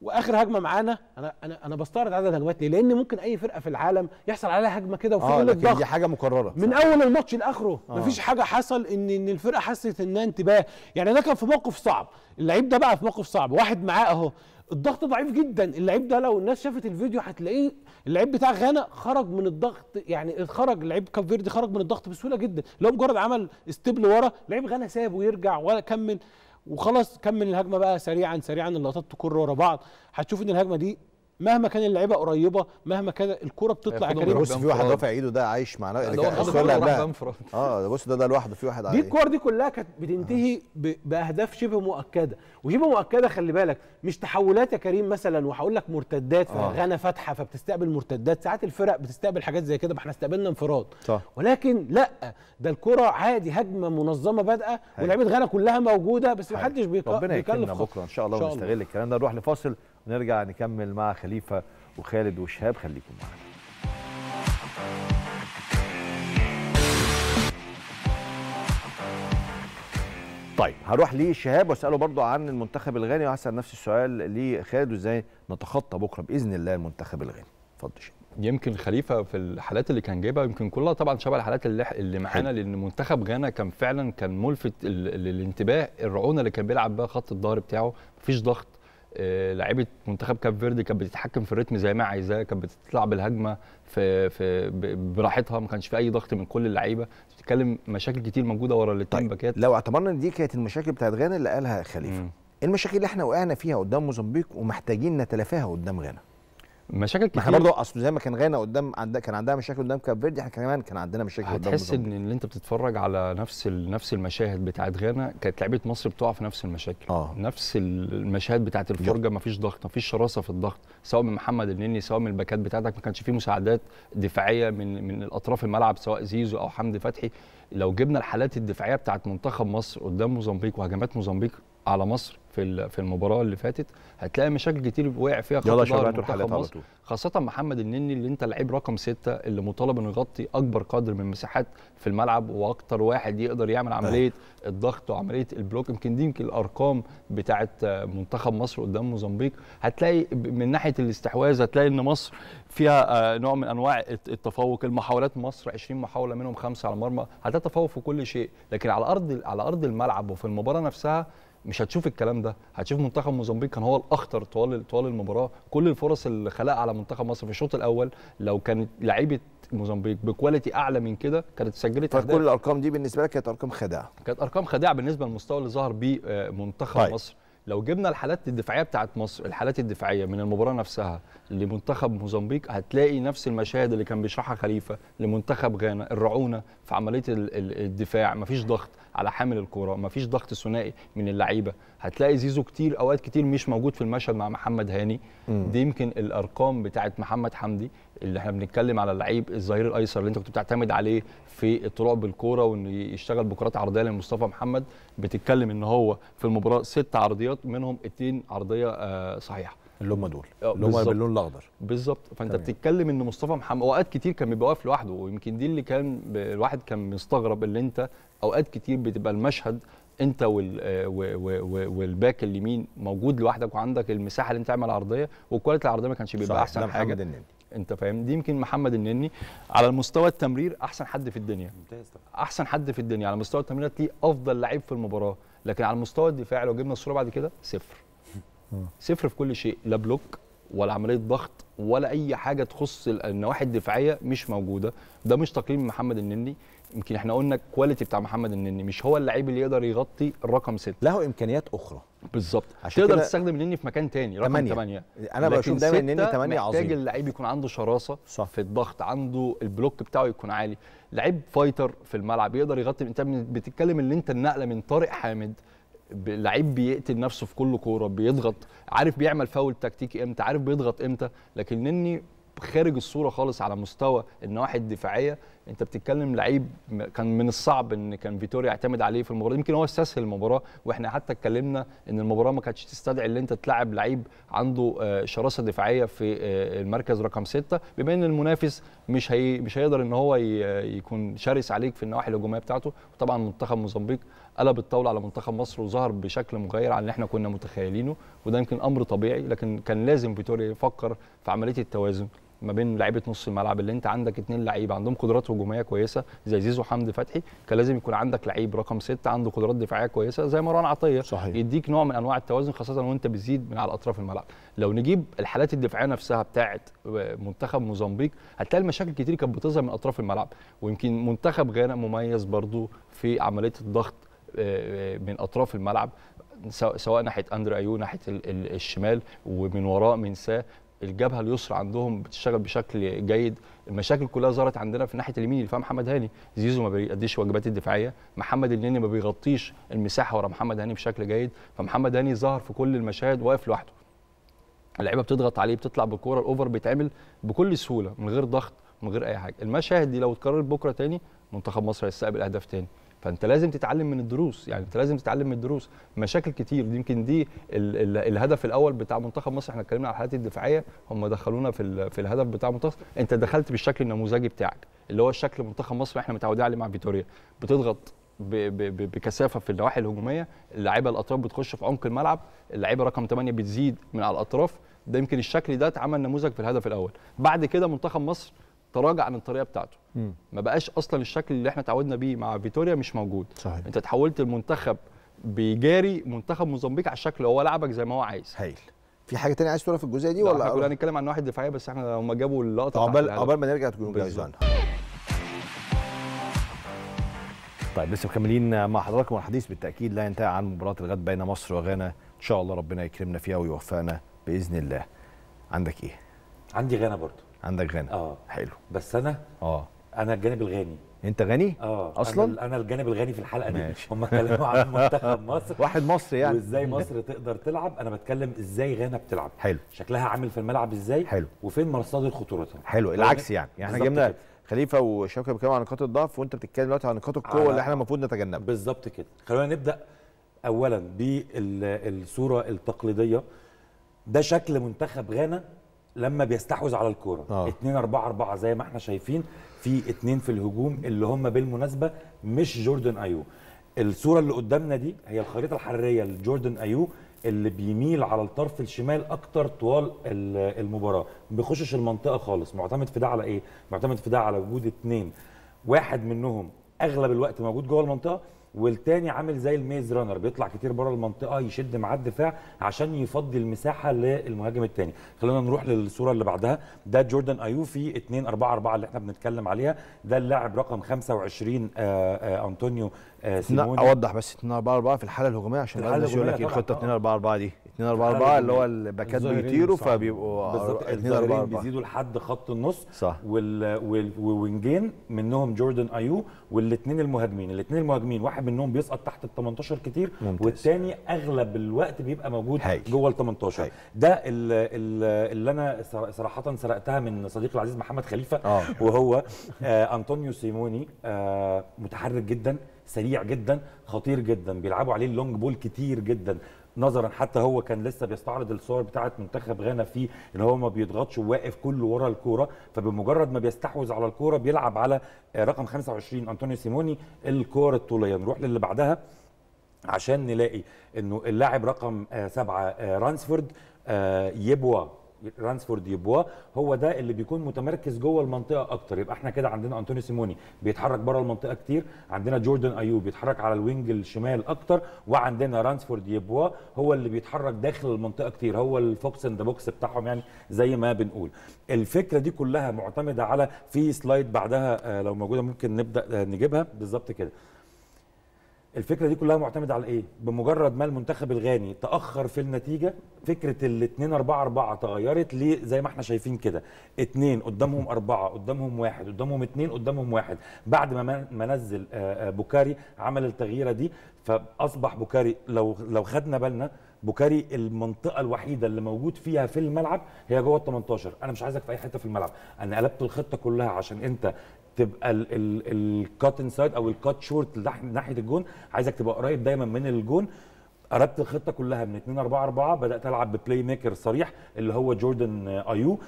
واخر هجمه معانا انا انا انا بستعرض عدد هجمات ليه؟ لان ممكن اي فرقه في العالم يحصل عليها هجمه كده وفي آه لكن دي حاجه مكرره من صح. اول الماتش لاخره آه. مفيش حاجه حصل ان ان الفرقه حست انها انتباه يعني ده كان في موقف صعب اللعيب ده بقى في موقف صعب واحد معاه اهو الضغط ضعيف جدا اللعيب ده لو الناس شافت الفيديو هتلاقيه اللعيب بتاع غانا خرج من الضغط يعني خرج لعيب كاب فيردي خرج من الضغط بسهوله جدا لو مجرد عمل ستيب ورا لعيب غانا ساب ويرجع ولا كمل وخلاص كمل الهجمه بقى سريعا سريعا اللقطات تكر ورا بعض هتشوف ان الهجمه دي مهما كان اللعيبه قريبه مهما كان الكره بتطلع كريم بص في واحد رافع ايده ده عايش مع اللي كان اه بص ده ده لوحده في واحد عايش دي الكور دي كلها كانت بتنتهي باهداف شبه مؤكده وشبه مؤكده خلي بالك مش تحولات يا كريم مثلا وهقول لك مرتدات آه. فغانا فاتحه فبتستقبل مرتدات ساعات الفرق بتستقبل حاجات زي كده ما احنا استقبلنا انفراد صح. ولكن لا ده الكره عادي هجمه منظمه بادئه ولعيبه غانا كلها موجوده بس ما حدش بيكلف بكره ان شاء الله ونستغل الكلام ده نروح لفاصل ونرجع نكمل مع خليفه وخالد وشهاب خليكم معانا طيب هروح لشهاب واساله برضو عن المنتخب الغاني وهسال نفس السؤال لخالد وازاي نتخطى بكره باذن الله المنتخب الغاني اتفضل يمكن خليفه في الحالات اللي كان جايبها يمكن كلها طبعا شبه الحالات اللي, اللي معانا لان منتخب غانا كان فعلا كان ملفت للانتباه الرعونه اللي كان بيلعب بها خط الظهر بتاعه مفيش ضغط آه، لعيبه منتخب كاب فيردي كانت بتتحكم في الريتم زي ما عايزاه كانت بتطلع بالهجمه في في براحتها ما كانش في اي ضغط من كل اللعيبه بتتكلم مشاكل كتير موجوده ورا الاثنين طيب باكات لو اعتبرنا ان دي كانت المشاكل بتاعت غانا اللي قالها خليفه المشاكل اللي احنا وقعنا فيها قدام موزمبيق ومحتاجين نتلافاها قدام غانا مشاكل كتير احنا برضه اصل زي ما كان غانا قدام عند... كان عندها مشاكل قدام كاب فيردي احنا كمان كان عندنا مشاكل قدام هتحس ان اللي انت بتتفرج على نفس ال... نفس المشاهد بتاعت غانا كانت لعيبه مصر بتقع في نفس المشاكل آه. نفس المشاهد بتاعت الفرجه ما فيش ضغط ما فيش شراسه في الضغط سواء من محمد النني سواء من الباكات بتاعتك ما كانش في مساعدات دفاعيه من من اطراف الملعب سواء زيزو او حمدي فتحي لو جبنا الحالات الدفاعيه بتاعت منتخب مصر قدام موزمبيق وهجمات موزمبيق على مصر في في المباراه اللي فاتت هتلاقي مشاكل كتير وقع فيها خط ظهر خاصه محمد النني اللي انت لعيب رقم ستة اللي مطالب انه يغطي اكبر قدر من المساحات في الملعب واكتر واحد يقدر يعمل أه. عمليه الضغط وعمليه البلوك يمكن دي يمكن الارقام بتاعه منتخب مصر قدام موزمبيق هتلاقي من ناحيه الاستحواذ هتلاقي ان مصر فيها آه، نوع من انواع التفوق المحاولات مصر 20 محاوله منهم خمسه على المرمى هتتفوق في كل شيء لكن على ارض على ارض الملعب وفي المباراه نفسها مش هتشوف الكلام ده هتشوف منتخب موزمبيق كان هو الاخطر طوال طوال المباراه كل الفرص اللي خلقها على منتخب مصر في الشوط الاول لو كانت لعيبه موزمبيق بكواليتي اعلى من كده كانت سجلت فكل الارقام دي بالنسبه لك كانت ارقام خداعه كانت ارقام خداعه بالنسبه للمستوى اللي ظهر بيه آه، منتخب طيب. مصر لو جبنا الحالات الدفاعيه بتاعت مصر الحالات الدفاعيه من المباراه نفسها لمنتخب موزمبيق هتلاقي نفس المشاهد اللي كان بيشرحها خليفه لمنتخب غانا الرعونه في عمليه الدفاع مفيش ضغط على حامل الكره مفيش ضغط ثنائي من اللعيبه هتلاقي زيزو كتير اوقات كتير مش موجود في المشهد مع محمد هاني دي يمكن الارقام بتاعت محمد حمدي اللي احنا بنتكلم على لعيب الظهير الايسر اللي انت كنت بتعتمد عليه في الطلوع بالكوره وان يشتغل بكرات عرضيه لمصطفى محمد بتتكلم ان هو في المباراه ست عرضيات منهم اثنين عرضيه آه، صحيحه اللي هم دول آه، اللي هم باللون الاخضر بالظبط فانت تمام. بتتكلم ان مصطفى محمد اوقات كتير كان بيبقى واقف لوحده ويمكن دي اللي كان الواحد كان مستغرب اللي انت اوقات كتير بتبقى المشهد انت والباك اليمين موجود لوحدك وعندك المساحه اللي انت تعمل عرضيه والكواليتي العرضيه ما كانش بيبقى احسن حاجه انت فاهم دي يمكن محمد النني على المستوى التمرير احسن حد في الدنيا ممتاز طبعا احسن حد في الدنيا على مستوى التمريرات ليه افضل لعيب في المباراه لكن على المستوى الدفاعي لو جبنا الصوره بعد كده صفر صفر في كل شيء لا بلوك ولا عمليه ضغط ولا اي حاجه تخص النواحي الدفاعيه مش موجوده ده مش تقييم محمد النني يمكن احنا قلنا الكواليتي بتاع محمد النني مش هو اللعيب اللي يقدر يغطي الرقم 6 له امكانيات اخرى بالظبط تقدر تستخدم النني في مكان تاني رقم 8 8 انا بشوف دايما النني 8 عظيم محتاج اللعيب يكون عنده شراسه صح. في الضغط عنده البلوك بتاعه يكون عالي لعيب فايتر في الملعب يقدر يغطي انت بتتكلم ان انت النقله من طارق حامد لعيب بيقتل نفسه في كل كوره بيضغط عارف بيعمل فاول تكتيكي امتى عارف بيضغط امتى لكن النني خارج الصوره خالص على مستوى النواحي الدفاعيه انت بتتكلم لعيب كان من الصعب ان كان فيتوريا يعتمد عليه في المباراه يمكن هو استسهل المباراه واحنا حتى اتكلمنا ان المباراه ما كانتش تستدعي ان انت تلعب لعيب عنده آه، شراسه دفاعيه في آه، المركز رقم سته بما ان المنافس مش هي مش هيقدر ان هو يكون شرس عليك في النواحي الهجوميه بتاعته وطبعا منتخب موزمبيق قلب الطاوله على منتخب مصر وظهر بشكل مغاير عن اللي احنا كنا متخيلينه وده يمكن امر طبيعي لكن كان لازم فيتوريا يفكر في عمليه التوازن ما بين لعيبه نص الملعب اللي انت عندك اثنين لعيبه عندهم قدرات هجوميه كويسه زي زيزو حمد فتحي كان لازم يكون عندك لعيب رقم ستة عنده قدرات دفاعيه كويسه زي مروان عطيه صحيح. يديك نوع من انواع التوازن خاصه وانت بتزيد من على اطراف الملعب لو نجيب الحالات الدفاعيه نفسها بتاعه منتخب موزمبيق هتلاقي المشاكل كتير كانت بتظهر من اطراف الملعب ويمكن منتخب غانا مميز برضو في عمليه الضغط آه، آه، من اطراف الملعب سواء ناحيه اندري ايو ناحيه الشمال ومن وراء ساه الجبهه اليسرى عندهم بتشتغل بشكل جيد المشاكل كلها ظهرت عندنا في ناحيه اليمين اللي فيها محمد هاني زيزو ما بيأديش واجبات الدفاعيه محمد النني ما بيغطيش المساحه ورا محمد هاني بشكل جيد فمحمد هاني ظهر في كل المشاهد واقف لوحده اللعيبه بتضغط عليه بتطلع بالكوره الاوفر بيتعمل بكل سهوله من غير ضغط من غير اي حاجه المشاهد دي لو اتكررت بكره تاني منتخب مصر هيستقبل اهداف تاني فانت لازم تتعلم من الدروس يعني انت لازم تتعلم من الدروس مشاكل كتير يمكن دي الهدف الاول بتاع منتخب مصر احنا اتكلمنا على الحالات الدفاعيه هم دخلونا في, في الهدف بتاع منتخب انت دخلت بالشكل النموذجي بتاعك اللي هو الشكل منتخب مصر احنا متعودين عليه مع فيتوريا بتضغط بكثافه في النواحي الهجوميه اللعيبه الاطراف بتخش في عمق الملعب اللعيبه رقم 8 بتزيد من على الاطراف ده يمكن الشكل ده اتعمل نموذج في الهدف الاول بعد كده منتخب مصر تراجع عن الطريقه بتاعته م. ما بقاش اصلا الشكل اللي احنا تعودنا بيه مع فيتوريا مش موجود صحيح. انت تحولت المنتخب بيجاري منتخب موزمبيق على الشكل هو لعبك زي ما هو عايز هايل في حاجه تانية عايز تقولها في الجزئيه دي ولا احنا هنتكلم عن واحد دفاعيه بس احنا لما جابوا اللقطه عقبال عقبال ما نرجع تكون جاهزين طيب لسه مكملين مع حضراتكم الحديث بالتاكيد لا ينتهي عن مباراه الغد بين مصر وغانا ان شاء الله ربنا يكرمنا فيها ويوفقنا باذن الله عندك ايه عندي غانا برضو عندك غنى اه حلو بس انا اه انا الجانب الغني انت غني اه اصلا أنا, انا الجانب الغني في الحلقه دي هم اتكلموا عن منتخب مصر واحد مصري يعني وازاي مصر تقدر تلعب انا بتكلم ازاي غانا بتلعب حلو شكلها عامل في الملعب ازاي حلو وفين مرصاد خطورتها حلو طيب. العكس يعني يعني احنا جبنا خليفه وشوكه بيتكلموا عن نقاط الضعف وانت بتتكلم دلوقتي عن نقاط القوه اللي احنا المفروض نتجنبها بالظبط كده خلينا نبدا اولا بالصوره التقليديه ده شكل منتخب غانا لما بيستحوذ على الكوره 2 4 4 زي ما احنا شايفين في اتنين في الهجوم اللي هم بالمناسبه مش جوردن ايو الصوره اللي قدامنا دي هي الخريطه الحراريه لجوردن ايو اللي بيميل على الطرف الشمال اكتر طوال المباراه بيخشش المنطقه خالص معتمد في ده على ايه معتمد في ده على وجود اتنين واحد منهم اغلب الوقت موجود جوه المنطقه والتاني عامل زي الميز رانر بيطلع كتير بره المنطقه يشد مع الدفاع عشان يفضي المساحه للمهاجم التاني خلينا نروح للصوره اللي بعدها ده جوردن ايوفي 2 4 4 اللي احنا بنتكلم عليها ده اللاعب رقم 25 آآ آآ انطونيو آه، سيموني لا اوضح بس 2 4 4 في الحاله الهجوميه عشان الحالة الناس يقول لك ايه الخطه 2 4 4 دي 2 4 4 اللي هو الباكات بيطيروا فبيبقوا 2 4 4 بيزيدوا لحد خط النص صح ووينجين منهم جوردن ايو والاثنين المهاجمين الاثنين المهاجمين واحد منهم بيسقط تحت ال 18 كتير ممتاز. والثاني اغلب الوقت بيبقى موجود جوه ال 18 هاي. ده اللي انا صراحه سرقتها من صديقي العزيز محمد خليفه آه. وهو آه انطونيو سيموني آه متحرك جدا سريع جدا خطير جدا بيلعبوا عليه اللونج بول كتير جدا نظرا حتى هو كان لسه بيستعرض الصور بتاعه منتخب غانا في اللي هو ما بيضغطش وواقف كله ورا الكوره فبمجرد ما بيستحوذ على الكوره بيلعب على رقم 25 انطونيو سيموني الكوره الطوليه نروح للي بعدها عشان نلاقي انه اللاعب رقم آه، سبعه آه، رانسفورد آه، يبوا رانسفورد يبوا هو ده اللي بيكون متمركز جوه المنطقه اكتر يبقى احنا كده عندنا انتوني سيموني بيتحرك بره المنطقه كتير عندنا جوردن ايوب بيتحرك على الوينج الشمال اكتر وعندنا رانسفورد يبوا هو اللي بيتحرك داخل المنطقه كتير هو الفوكس ان ذا بوكس بتاعهم يعني زي ما بنقول الفكره دي كلها معتمده على في سلايد بعدها آه، لو موجوده ممكن نبدا آه، نجيبها بالظبط كده الفكره دي كلها معتمده على ايه؟ بمجرد ما المنتخب الغاني تاخر في النتيجه فكره ال 2 4 4 اتغيرت ليه زي ما احنا شايفين كده اثنين قدامهم اربعه قدامهم واحد قدامهم اثنين قدامهم واحد بعد ما نزل آه، آه، بوكاري عمل التغييره دي فاصبح بوكاري لو لو خدنا بالنا بوكاري المنطقه الوحيده اللي موجود فيها في الملعب هي جوه ال 18 انا مش عايزك في اي حته في الملعب انا قلبت الخطه كلها عشان انت تبقى الكات انسايد او الكات شورت ناحيه الجون عايزك تبقى قريب دايما من الجون قربت الخطه كلها من 2 4 4 بدات العب ببلاي ميكر صريح اللي هو جوردن ايو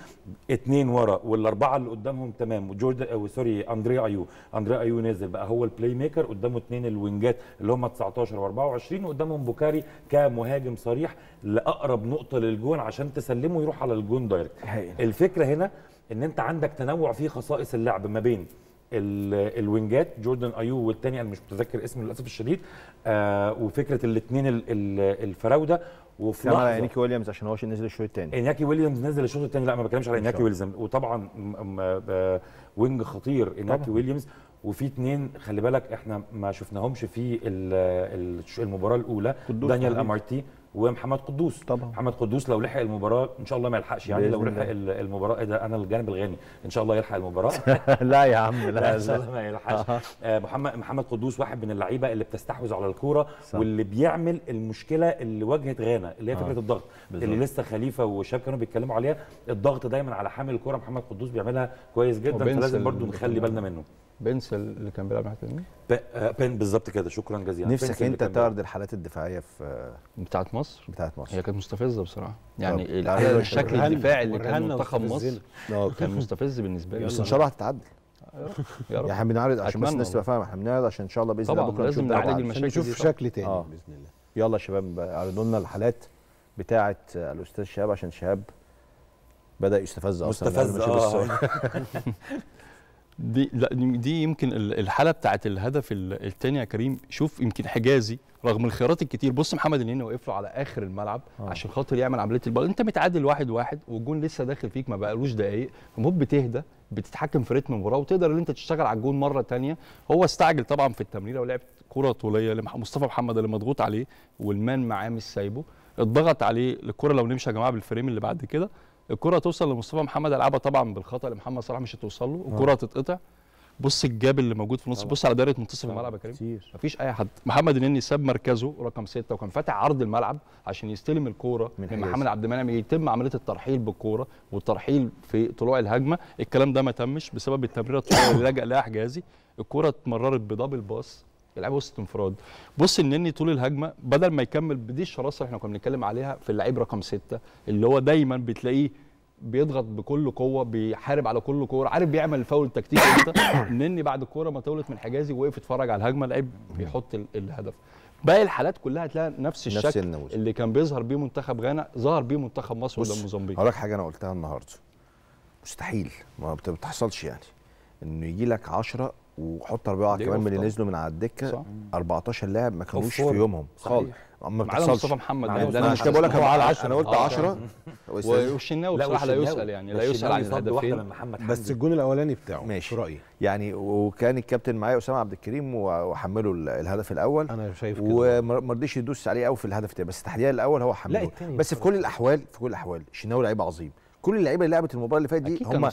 اثنين ورا والاربعه اللي قدامهم تمام وجوردن سوري اندريا ايو اندريا ايو نازل بقى هو البلاي ميكر قدامه اثنين الوينجات اللي هم 19 و24 وقدامهم بوكاري كمهاجم صريح لاقرب نقطه للجون عشان تسلمه يروح على الجون دايركت الفكره هنا ان انت عندك تنوع في خصائص اللعب ما بين الوينجات جوردن ايو والتاني انا مش متذكر اسمه للاسف الشديد آه وفكره الاثنين الفراوده وفي لحظه على انيكي ويليامز عشان هو نزل الشوط الثاني انيكي ويليامز نزل الشوط الثاني لا ما بتكلمش على انيكي ويليامز وطبعا آه، وينج خطير انيكي ويليامز وفي اثنين خلي بالك احنا ما شفناهمش في المباراه الاولى دانيال امارتي ومحمد قدوس طبعا محمد قدوس لو لحق المباراه ان شاء الله ما يلحقش يعني لو لحق المباراه إيه ده انا الجانب الغني ان شاء الله يلحق المباراه لا يا عم لا, لا ان شاء الله ما يلحقش آه محمد محمد قدوس واحد من اللعيبه اللي بتستحوذ على الكوره واللي بيعمل المشكله اللي واجهت غانا اللي هي آه. فكره آه. الضغط بالزبط. اللي لسه خليفه وشاب كانوا بيتكلموا عليها الضغط دايما على حامل الكوره محمد قدوس بيعملها كويس جدا فلازم برضو نخلي بالنا منه بنس اللي كان بيلعب ناحيه اليمين آه، بن بالظبط كده شكرا جزيلا نفسك انت تعرض الحالات الدفاعيه في بتاعت مصر بتاعت مصر هي كانت مستفزه بصراحه يعني الشكل الدفاعي اللي كان منتخب مصر كان مستفز بالنسبه لي بس ان شاء الله هتتعدل يا رب يعني احنا بنعرض عشان بس الناس تبقى فاهمه احنا بنعرض عشان ان شاء الله باذن الله بكره لازم نعالج المشاكل نشوف شكل تاني آه. باذن الله يلا يا شباب اعرضوا لنا الحالات بتاعه الاستاذ شهاب عشان شهاب بدا يستفز اصلا مستفز اه دي لا دي يمكن الحاله بتاعت الهدف الثاني يا كريم شوف يمكن حجازي رغم الخيارات الكتير بص محمد النني وقف له على اخر الملعب آه. عشان خاطر يعمل عمليه البال انت متعادل واحد واحد والجون لسه داخل فيك ما بقالوش دقائق المفروض بتهدى بتتحكم في رتم المباراه وتقدر ان انت تشتغل على الجون مره ثانيه هو استعجل طبعا في التمريره ولعب كره طوليه لمصطفى محمد اللي مضغوط عليه والمان معاه مش سايبه اتضغط عليه الكره لو نمشي يا جماعه بالفريم اللي بعد كده الكره توصل لمصطفى محمد العبها طبعا بالخطا لمحمد صلاح مش هتوصل له آه. الكره تتقطع بص الجاب اللي موجود في النص آه. بص على دايره منتصف آه، الملعب يا كريم كتير. مفيش اي حد محمد النني ساب مركزه رقم ستة وكان فاتح عرض الملعب عشان يستلم الكوره من, من محمد عبد المنعم يتم عمليه الترحيل بالكوره والترحيل في طلوع الهجمه الكلام ده ما تمش بسبب التمريره الطويله اللي لجأ لها حجازي الكوره اتمررت بدبل باص يلعب وسط انفراد بص النني طول الهجمه بدل ما يكمل بدي الشراسه اللي احنا كنا بنتكلم عليها في اللعيب رقم ستة اللي هو دايما بتلاقيه بيضغط بكل قوه بيحارب على كل كوره عارف بيعمل الفاول التكتيكي امتى النني بعد الكوره ما طولت من حجازي وقف اتفرج على الهجمه لعيب بيحط الهدف باقي الحالات كلها هتلاقي نفس الشكل نفس النموذج. اللي كان بيظهر بيه منتخب غانا ظهر بيه منتخب مصر ولا موزمبيق هقول لك حاجه انا قلتها النهارده مستحيل ما بتحصلش يعني انه يجي لك 10 وحط اربعه كمان من اللي نزلوا من على الدكه صح. 14 لاعب ما كانوش في يومهم خالص ما بتصلش مصطفى محمد ده يعني. انا مش بقول لك هو على 10 انا قلت 10 آه. والشناوي بصراحه لا يسال يعني لا يسال عن الهدفين بس الجون الاولاني بتاعه ماشي رايي يعني وكان الكابتن معايا اسامه عبد الكريم وحمله الهدف الاول انا شايف كده وما رضيش يدوس عليه قوي في الهدف ده بس تحديدا الاول هو حمله بس في كل الاحوال في كل الاحوال الشناوي لعيب عظيم كل اللعيبه اللي لعبت المباراه اللي فاتت دي هم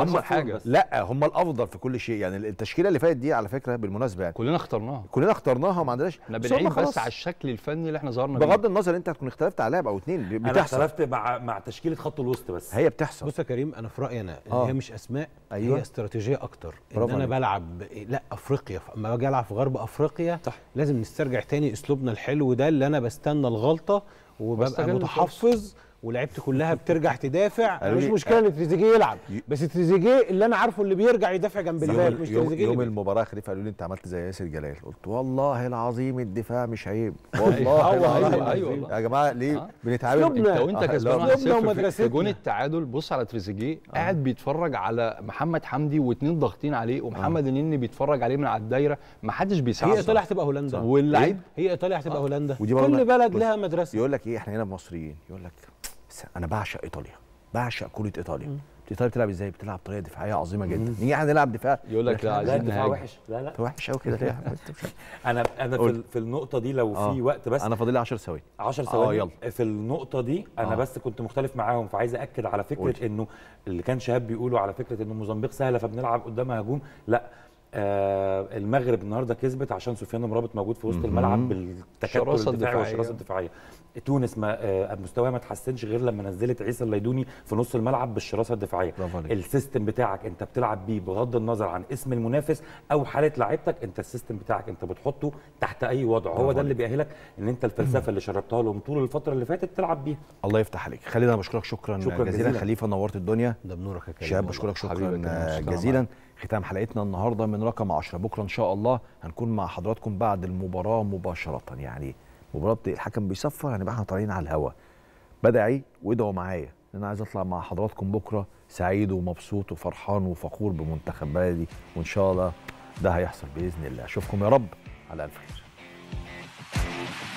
هم حاجه بس. لا هم الافضل في كل شيء يعني التشكيله اللي فاتت دي على فكره بالمناسبه يعني كلنا اخترناها كلنا اخترناها وما عندناش احنا بنعيد بس على الشكل الفني اللي احنا ظهرنا بيه بغض النظر انت هتكون اختلفت على لاعب او اثنين بتحصل انا اختلفت مع مع تشكيله خط الوسط بس هي بتحصل بص يا كريم انا في رايي انا آه. هي مش اسماء أيوة. هي استراتيجيه اكتر ان انا بلعب لا افريقيا اما باجي العب في غرب افريقيا صح. لازم نسترجع تاني اسلوبنا الحلو ده اللي انا بستنى الغلطه وببقى متحفظ ولعبت كلها بترجع تدافع مش مشكله ان تريزيجيه يلعب بس تريزيجيه اللي انا عارفه اللي بيرجع يدافع جنب الباك مش تريزيجيه يوم, يوم المباراه خليفه قالوا لي انت عملت زي ياسر جلال قلت والله العظيم الدفاع مش عيب والله أيوة أيوة, أيوة،, أيوة. يا جماعه ليه آه. بنتعامل انت وانت آه، كسبان في جون التعادل بص على تريزيجيه آه. قاعد بيتفرج على محمد حمدي واثنين ضاغطين عليه ومحمد آه. النني بيتفرج عليه من على الدايره ما حدش بيساعده هي ايطاليا هتبقى هولندا واللعيب إيه؟ هي ايطاليا هتبقى هولندا كل بلد لها مدرسه يقول لك ايه احنا هنا مصريين يقول لك المنافسه انا بعشق ايطاليا بعشق كره ايطاليا ايطاليا بتلعب ازاي؟ بتلعب بطريقه دفاعيه عظيمه جدا، نيجي احنا نلعب دفاع يقول لك لا عايزين دفاع وحش لا لا وحش قوي كده ليه انا انا في, في النقطه دي لو آه. في وقت بس انا فاضل لي 10 ثواني 10 آه، ثواني آه في النقطه دي انا آه. بس كنت مختلف معاهم فعايز اكد على فكره انه اللي كان شهاب بيقوله على فكره انه موزمبيق سهله فبنلعب قدامها هجوم لا آه المغرب النهارده كسبت عشان سفيان مرابط موجود في وسط الملعب بالتكتل الدفاعي والشراسه الدفاعيه تونس ما آه مستواها ما تحسنش غير لما نزلت عيسى الليدوني في نص الملعب بالشراسه الدفاعيه السيستم بتاعك انت بتلعب بيه بغض النظر عن اسم المنافس او حاله لعيبتك انت السيستم بتاعك انت بتحطه تحت اي وضع هو ده اللي بيأهلك ان انت الفلسفه اللي شربتها لهم طول الفتره اللي فاتت تلعب بيها الله يفتح عليك خالد انا بشكرك شكرا, شكرا جزيلا, جزيلا. خليفه نورت الدنيا ده بنورك يا شباب بشكرك شكرا آه، جزيلا ختام حلقتنا النهارده من رقم 10 بكره ان شاء الله هنكون مع حضراتكم بعد المباراه مباشره يعني مباراه الحكم بيصفر هنبقى يعني احنا طالعين على الهوا بدعي وادعوا معايا انا عايز اطلع مع حضراتكم بكره سعيد ومبسوط وفرحان وفخور بمنتخب بلدي وان شاء الله ده هيحصل باذن الله اشوفكم يا رب على الف خير